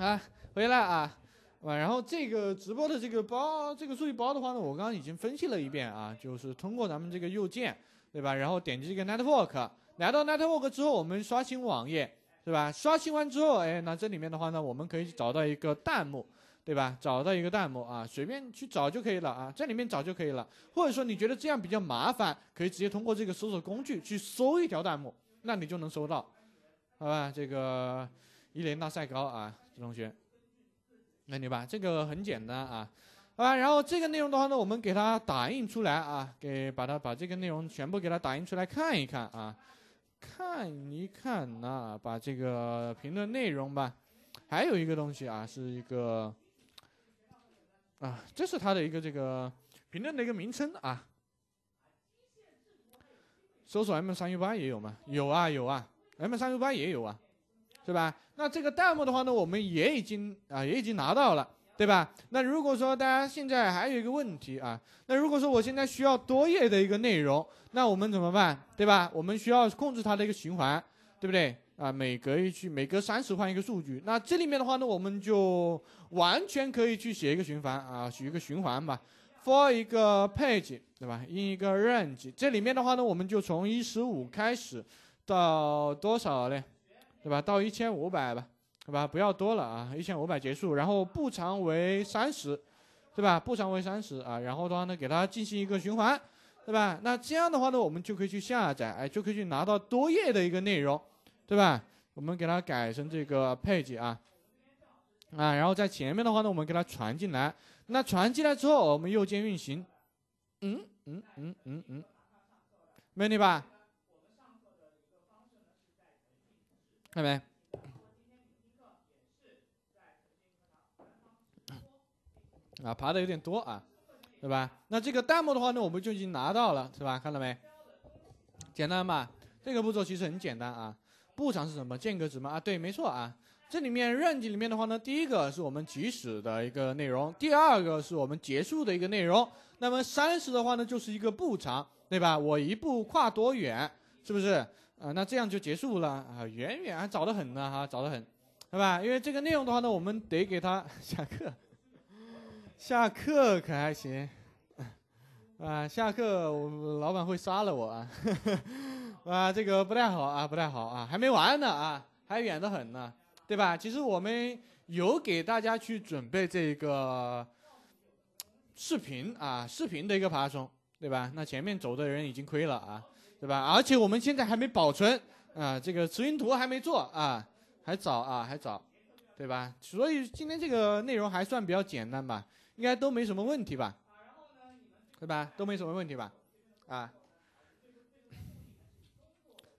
Speaker 1: 啊，回来啊，啊，然后这个直播的这个包，这个数据包的话呢，我刚刚已经分析了一遍啊，就是通过咱们这个右键，对吧？然后点击这个 Network，来到 Network 之后，我们刷新网页，对吧？刷新完之后，哎，那这里面的话呢，我们可以找到一个弹幕。对吧？找到一个弹幕啊，随便去找就可以了啊，在里面找就可以了。或者说你觉得这样比较麻烦，可以直接通过这个搜索工具去搜一条弹幕，那你就能搜到，好吧？这个伊莲大赛高啊，这同学，那你吧，这个很简单啊，好吧？然后这个内容的话呢，我们给它打印出来啊，给把它把这个内容全部给它打印出来看一看啊，看一看，呐，把这个评论内容吧，还有一个东西啊，是一个。啊，这是他的一个这个评论的一个名称啊。搜索 M 三 U 八也有吗？有啊有啊，M 三 U 八也有啊，是吧？那这个弹幕的话呢，我们也已经啊也已经拿到了，对吧？那如果说大家现在还有一个问题啊，那如果说我现在需要多页的一个内容，那我们怎么办，对吧？我们需要控制它的一个循环。对不对啊？每隔一区，每隔三十换一个数据。那这里面的话呢，我们就完全可以去写一个循环啊，写一个循环吧。for 一个 page，对吧？in 一个 range。这里面的话呢，我们就从一十五开始到多少呢？对吧？到一千五百吧，好吧，不要多了啊，一千五百结束。然后步长为三十，对吧？步长为三十啊。然后的话呢，给它进行一个循环，对吧？那这样的话呢，我们就可以去下载，哎，就可以去拿到多页的一个内容。对吧？我们给它改成这个 page 啊，啊，然后在前面的话呢，我们给它传进来。那传进来之后，我们右键运行，嗯嗯嗯嗯嗯，问题吧？看到没？啊，爬的有点多啊，对吧？那这个 demo 的话呢，我们就已经拿到了，是吧？看到没？简单吧？这个步骤其实很简单啊。步长是什么？间隔值吗？啊，对，没错啊。这里面任几里面的话呢，第一个是我们起始的一个内容，第二个是我们结束的一个内容。那么三十的话呢，就是一个步长，对吧？我一步跨多远，是不是？啊，那这样就结束了啊，远远还早得很呢，哈，早得很，对吧？因为这个内容的话呢，我们得给他 下课，下课可还行？啊，下课，我老板会杀了我啊。啊，这个不太好啊，不太好啊，还没完呢啊，还远得很呢，对吧？其实我们有给大家去准备这个视频啊，视频的一个爬虫，对吧？那前面走的人已经亏了啊，对吧？而且我们现在还没保存啊，这个磁云图还没做啊，还早啊，还早，对吧？所以今天这个内容还算比较简单吧，应该都没什么问题吧，对吧？都没什么问题吧，啊？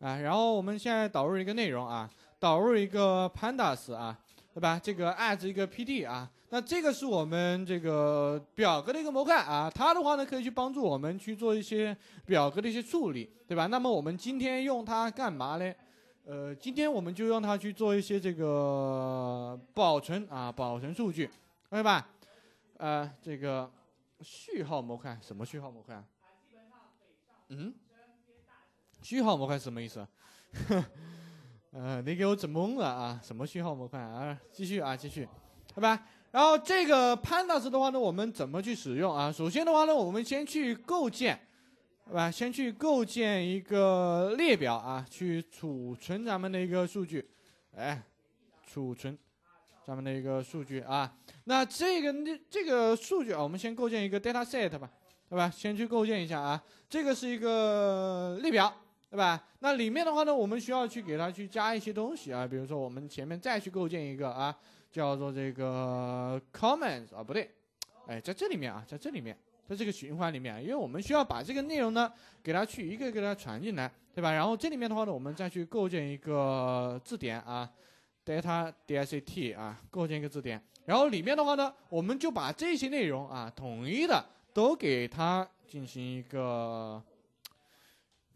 Speaker 1: 啊，然后我们现在导入一个内容啊，导入一个 pandas 啊，对吧？这个 a d 一个 pd 啊，那这个是我们这个表格的一个模块啊，它的话呢可以去帮助我们去做一些表格的一些处理，对吧？那么我们今天用它干嘛嘞？呃，今天我们就用它去做一些这个保存啊，保存数据，对吧？呃，这个序号模块什么序号模块？嗯？序号模块是什么意思？呃，你给我整懵了啊！什么序号模块啊？继续啊，继续，好吧。然后这个 pandas 的话呢，我们怎么去使用啊？首先的话呢，我们先去构建，好吧，先去构建一个列表啊，去储存咱们的一个数据，哎，储存咱们的一个数据啊。那这个这个数据啊，我们先构建一个 data set 吧，好吧，先去构建一下啊。这个是一个列表。对吧？那里面的话呢，我们需要去给它去加一些东西啊，比如说我们前面再去构建一个啊，叫做这个 comments 啊，不对，哎，在这里面啊，在这里面，在这个循环里面，因为我们需要把这个内容呢，给它去一个一个它传进来，对吧？然后这里面的话呢，我们再去构建一个字典啊，data dict 啊，构建一个字典，然后里面的话呢，我们就把这些内容啊，统一的都给它进行一个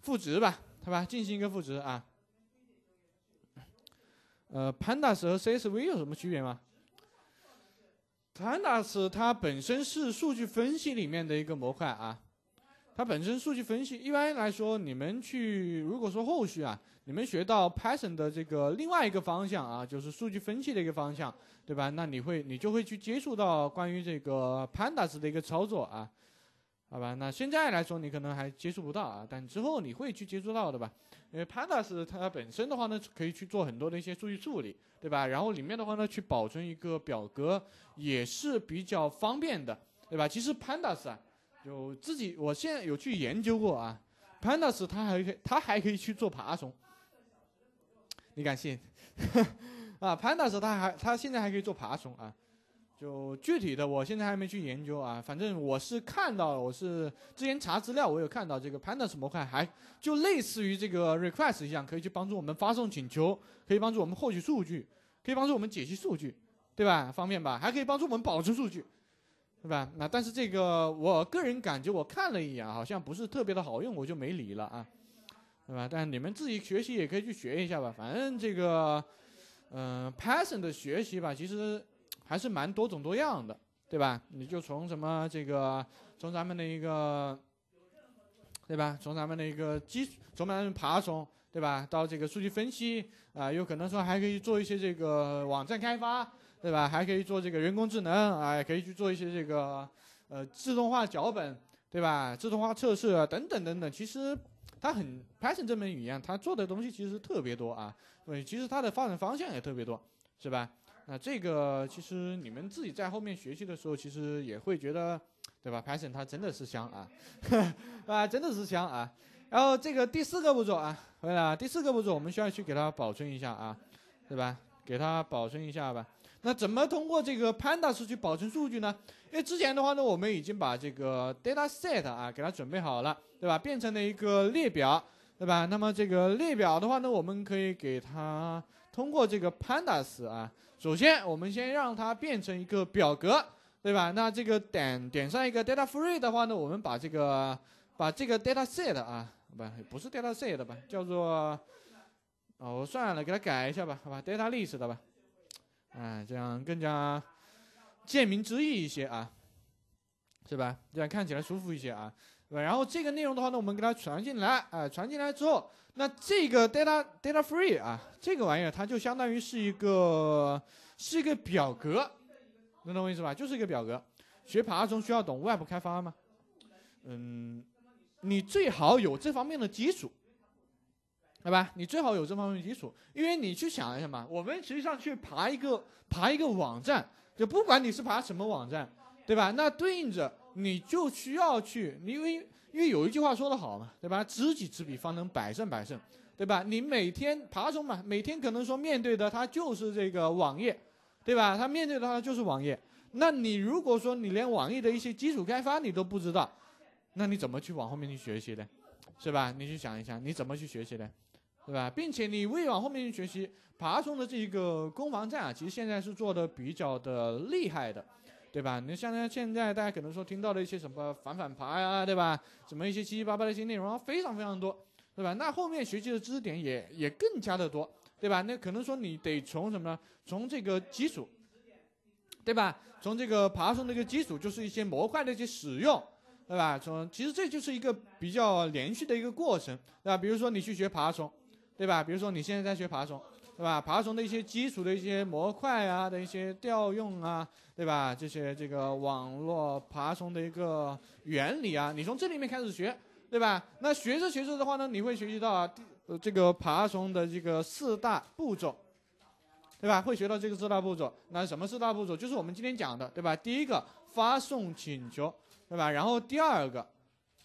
Speaker 1: 赋值吧。好吧，进行一个复制啊。呃，Pandas 和 CSV 有什么区别吗？Pandas 它本身是数据分析里面的一个模块啊，它本身数据分析一般来说，你们去如果说后续啊，你们学到 Python 的这个另外一个方向啊，就是数据分析的一个方向，对吧？那你会你就会去接触到关于这个 Pandas 的一个操作啊。好吧，那现在来说你可能还接触不到啊，但之后你会去接触到的吧？因为 Pandas 它本身的话呢，可以去做很多的一些数据处理，对吧？然后里面的话呢，去保存一个表格也是比较方便的，对吧？其实 Pandas 啊，就自己我现在有去研究过啊，Pandas 它还可以，它还可以去做爬虫，你敢信？啊，Pandas 它还它现在还可以做爬虫啊。就具体的，我现在还没去研究啊。反正我是看到，我是之前查资料，我有看到这个 pandas 模块，还就类似于这个 request 一样，可以去帮助我们发送请求，可以帮助我们获取数据，可以帮助我们解析数据，对吧？方便吧？还可以帮助我们保存数据，对吧？那但是这个，我个人感觉，我看了一眼，好像不是特别的好用，我就没理了啊，对吧？但你们自己学习也可以去学一下吧。反正这个，嗯，Python 的学习吧，其实。还是蛮多种多样的，对吧？你就从什么这个，从咱们的一个，对吧？从咱们的一个基，从咱们爬虫，对吧？到这个数据分析，啊，有可能说还可以做一些这个网站开发，对吧？还可以做这个人工智能，啊、也可以去做一些这个，呃，自动化脚本，对吧？自动化测试啊，等等等等，其实它很 Python 这门语言，它做的东西其实特别多啊，对，其实它的发展方向也特别多，是吧？那这个其实你们自己在后面学习的时候，其实也会觉得，对吧？Python 它真的是香啊，啊，真的是香啊。然后这个第四个步骤啊，回来，啊，第四个步骤，我们需要去给它保存一下啊，对吧？给它保存一下吧。那怎么通过这个 Pandas 去保存数据呢？因为之前的话呢，我们已经把这个 data set 啊给它准备好了，对吧？变成了一个列表，对吧？那么这个列表的话呢，我们可以给它通过这个 Pandas 啊。首先，我们先让它变成一个表格，对吧？那这个点点上一个 data f r e e 的话呢，我们把这个把这个 data set 啊，不不是 data set 吧，叫做哦，算了，给它改一下吧，好吧，data list 的吧，哎，这样更加见名之意一些啊，是吧？这样看起来舒服一些啊。对，然后这个内容的话呢，我们给它传进来，哎，传进来之后，那这个 data data free 啊，这个玩意儿它就相当于是一个是一个表格，能懂我意思吧？就是一个表格。学爬虫需要懂 web 开发吗？嗯，你最好有这方面的基础，好吧？你最好有这方面的基础，因为你去想一下嘛，我们实际上去爬一个爬一个网站，就不管你是爬什么网站，对吧？那对应着。你就需要去，因为因为有一句话说得好嘛，对吧？知己知彼，方能百战百胜，对吧？你每天爬虫嘛，每天可能说面对的它就是这个网页，对吧？它面对的它就是网页。那你如果说你连网页的一些基础开发你都不知道，那你怎么去往后面去学习呢？是吧？你去想一想，你怎么去学习呢？对吧？并且你未往后面去学习爬虫的这一个攻防战啊，其实现在是做的比较的厉害的。对吧？你像现在大家可能说听到的一些什么反反爬呀，对吧？什么一些七七八八的一些内容，非常非常多，对吧？那后面学习的知识点也也更加的多，对吧？那可能说你得从什么呢？从这个基础，对吧？从这个爬虫的一个基础，就是一些模块的一些使用，对吧？从其实这就是一个比较连续的一个过程，对吧？比如说你去学爬虫，对吧？比如说你现在在学爬虫。对吧？爬虫的一些基础的一些模块啊，的一些调用啊，对吧？这些这个网络爬虫的一个原理啊，你从这里面开始学，对吧？那学着学着的话呢，你会学习到啊、这个爬虫的这个四大步骤，对吧？会学到这个四大步骤。那什么四大步骤？就是我们今天讲的，对吧？第一个发送请求，对吧？然后第二个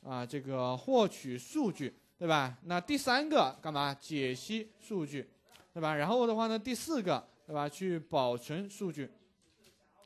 Speaker 1: 啊这个获取数据，对吧？那第三个干嘛？解析数据。对吧？然后的话呢，第四个，对吧？去保存数据，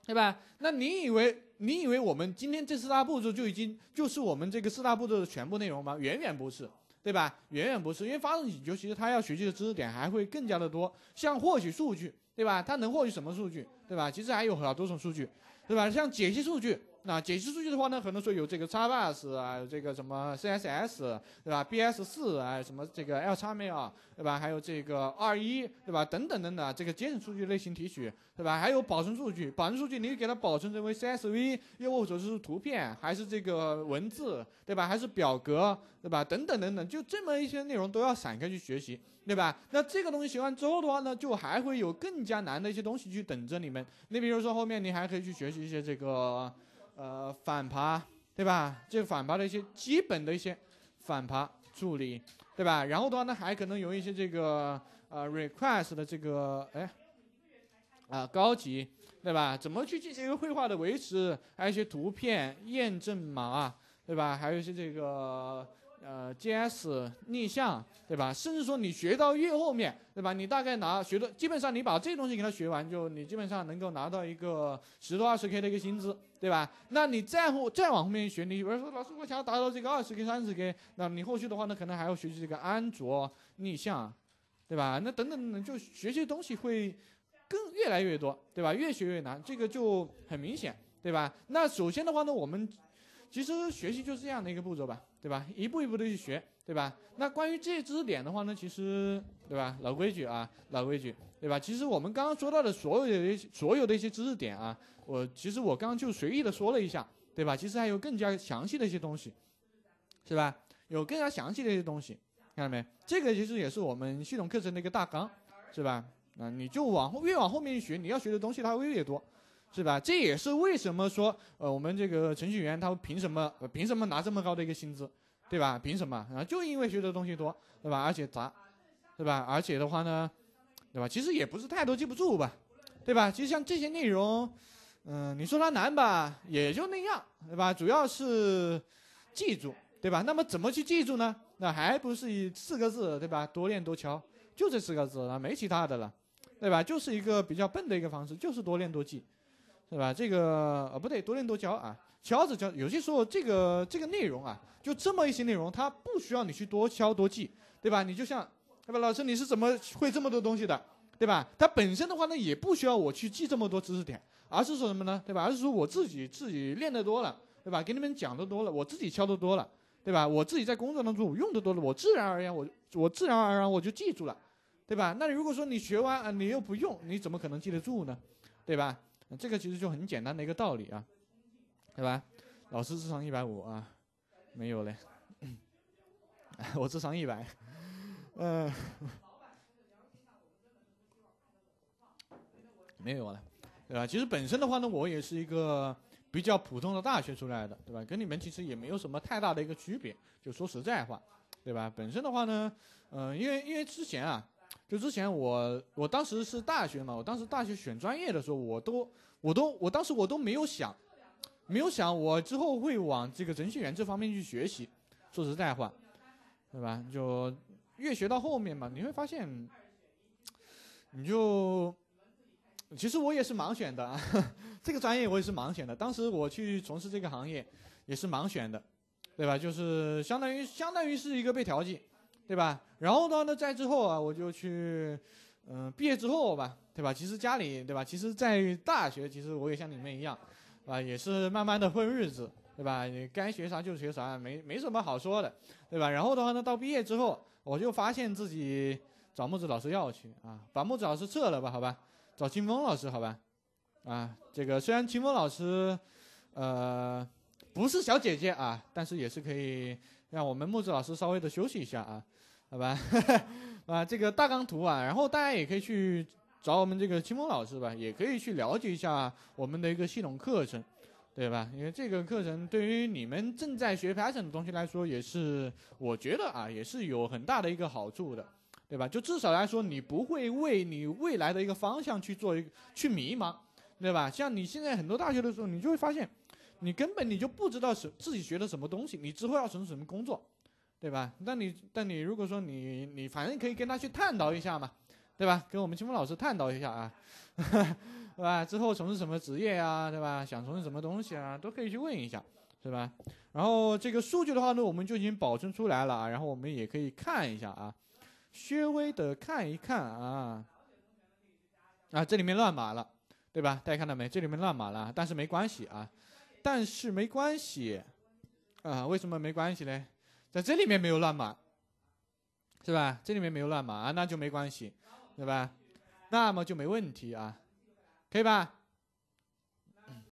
Speaker 1: 对吧？那你以为你以为我们今天这四大步骤就已经就是我们这个四大步骤的全部内容吗？远远不是，对吧？远远不是，因为发动机尤其实它要学习的知识点还会更加的多，像获取数据，对吧？它能获取什么数据，对吧？其实还有好多种数据，对吧？像解析数据。那解析数据的话呢，可能说有这个 x b a s 啊，有这个什么 CSS 对吧？B S 四啊，什么这个 L 叉面 l 对吧？还有这个 R 一对吧？等等等等，这个 j s 数据类型提取对吧？还有保存数据，保存数据你给它保存成为 CSV，又或者是图片，还是这个文字对吧？还是表格对吧？等等等等，就这么一些内容都要散开去学习对吧？那这个东西学完之后的话呢，就还会有更加难的一些东西去等着你们。你比如说后面你还可以去学习一些这个。呃，反爬对吧？这个反爬的一些基本的一些反爬处理对吧？然后的话呢，还可能有一些这个呃 request 的这个哎啊高级对吧？怎么去进行一个绘画的维持？还有一些图片验证码对吧？还有一些这个。呃，JS 逆向，对吧？甚至说你学到越后面对吧，你大概拿学的，基本上你把这东西给他学完，就你基本上能够拿到一个十多二十 K 的一个薪资，对吧？那你再后再往后面学，你比如说老师，我想要达到这个二十 K、三十 K，那你后续的话呢，可能还要学习这个安卓逆向，对吧？那等等，就学习的东西会更越来越多，对吧？越学越难，这个就很明显，对吧？那首先的话呢，我们。其实学习就是这样的一个步骤吧，对吧？一步一步的去学，对吧？那关于这些知识点的话呢，其实，对吧？老规矩啊，老规矩，对吧？其实我们刚刚说到的所有、的所有的一些知识点啊，我其实我刚刚就随意的说了一下，对吧？其实还有更加详细的一些东西，是吧？有更加详细的一些东西，看到没？这个其实也是我们系统课程的一个大纲，是吧？啊，你就往后越往后面学，你要学的东西它会越多。是吧？这也是为什么说，呃，我们这个程序员他凭什么凭什么拿这么高的一个薪资，对吧？凭什么？啊，就因为学的东西多，对吧？而且杂，对吧？而且的话呢，对吧？其实也不是太多记不住吧，对吧？其实像这些内容，嗯，你说它难吧，也就那样，对吧？主要是记住，对吧？那么怎么去记住呢？那还不是以四个字，对吧？多练多敲，就这四个字那没其他的了，对吧？就是一个比较笨的一个方式，就是多练多记。是吧？这个呃不对，多练多教啊，教子教。有些时候，这个这个内容啊，就这么一些内容，它不需要你去多教多记，对吧？你就像对吧，老师，你是怎么会这么多东西的，对吧？它本身的话呢，也不需要我去记这么多知识点，而是说什么呢，对吧？而是说我自己自己练的多了，对吧？给你们讲的多了，我自己敲的多了，对吧？我自己在工作当中我用的多了，我自然而然我我自然而然我就记住了，对吧？那如果说你学完啊，你又不用，你怎么可能记得住呢？对吧？那这个其实就很简单的一个道理啊，对吧？老师智商一百五啊，没有嘞，我智商一百，嗯，没有了，对吧？其实本身的话呢，我也是一个比较普通的大学出来的，对吧？跟你们其实也没有什么太大的一个区别，就说实在话，对吧？本身的话呢，嗯，因为因为之前啊。就之前我，我当时是大学嘛，我当时大学选专业的时候，我都，我都，我当时我都没有想，没有想我之后会往这个程序员这方面去学习。说实在话，对吧？就越学到后面嘛，你会发现，你就，其实我也是盲选的，这个专业我也是盲选的。当时我去从事这个行业，也是盲选的，对吧？就是相当于，相当于是一个被调剂。对吧？然后的话呢，在之后啊，我就去，嗯，毕业之后吧，对吧？其实家里，对吧？其实，在大学，其实我也像你们一样，啊，也是慢慢的混日子，对吧？你该学啥就学啥，没没什么好说的，对吧？然后的话呢，到毕业之后，我就发现自己找木子老师要去啊，把木子老师撤了吧，好吧？找清风老师，好吧？啊，这个虽然清风老师，呃，不是小姐姐啊，但是也是可以让我们木子老师稍微的休息一下啊。好吧，啊，这个大纲图啊，然后大家也可以去找我们这个清风老师吧，也可以去了解一下我们的一个系统课程，对吧？因为这个课程对于你们正在学 Python 的东西来说，也是我觉得啊，也是有很大的一个好处的，对吧？就至少来说，你不会为你未来的一个方向去做一个去迷茫，对吧？像你现在很多大学的时候，你就会发现，你根本你就不知道是自己学的什么东西，你之后要从事什么工作。对吧？那你、那你如果说你、你反正可以跟他去探讨一下嘛，对吧？跟我们清风老师探讨一下啊，对吧？之后从事什么职业呀，对吧？想从事什么东西啊，都可以去问一下，是吧？然后这个数据的话呢，我们就已经保存出来了啊，然后我们也可以看一下啊，稍微的看一看啊，啊，这里面乱码了，对吧？大家看到没？这里面乱码了，但是没关系啊，但是没关系啊，为什么没关系嘞？在这里面没有乱码，是吧？这里面没有乱码啊，那就没关系，对吧？那么就没问题啊，可以吧？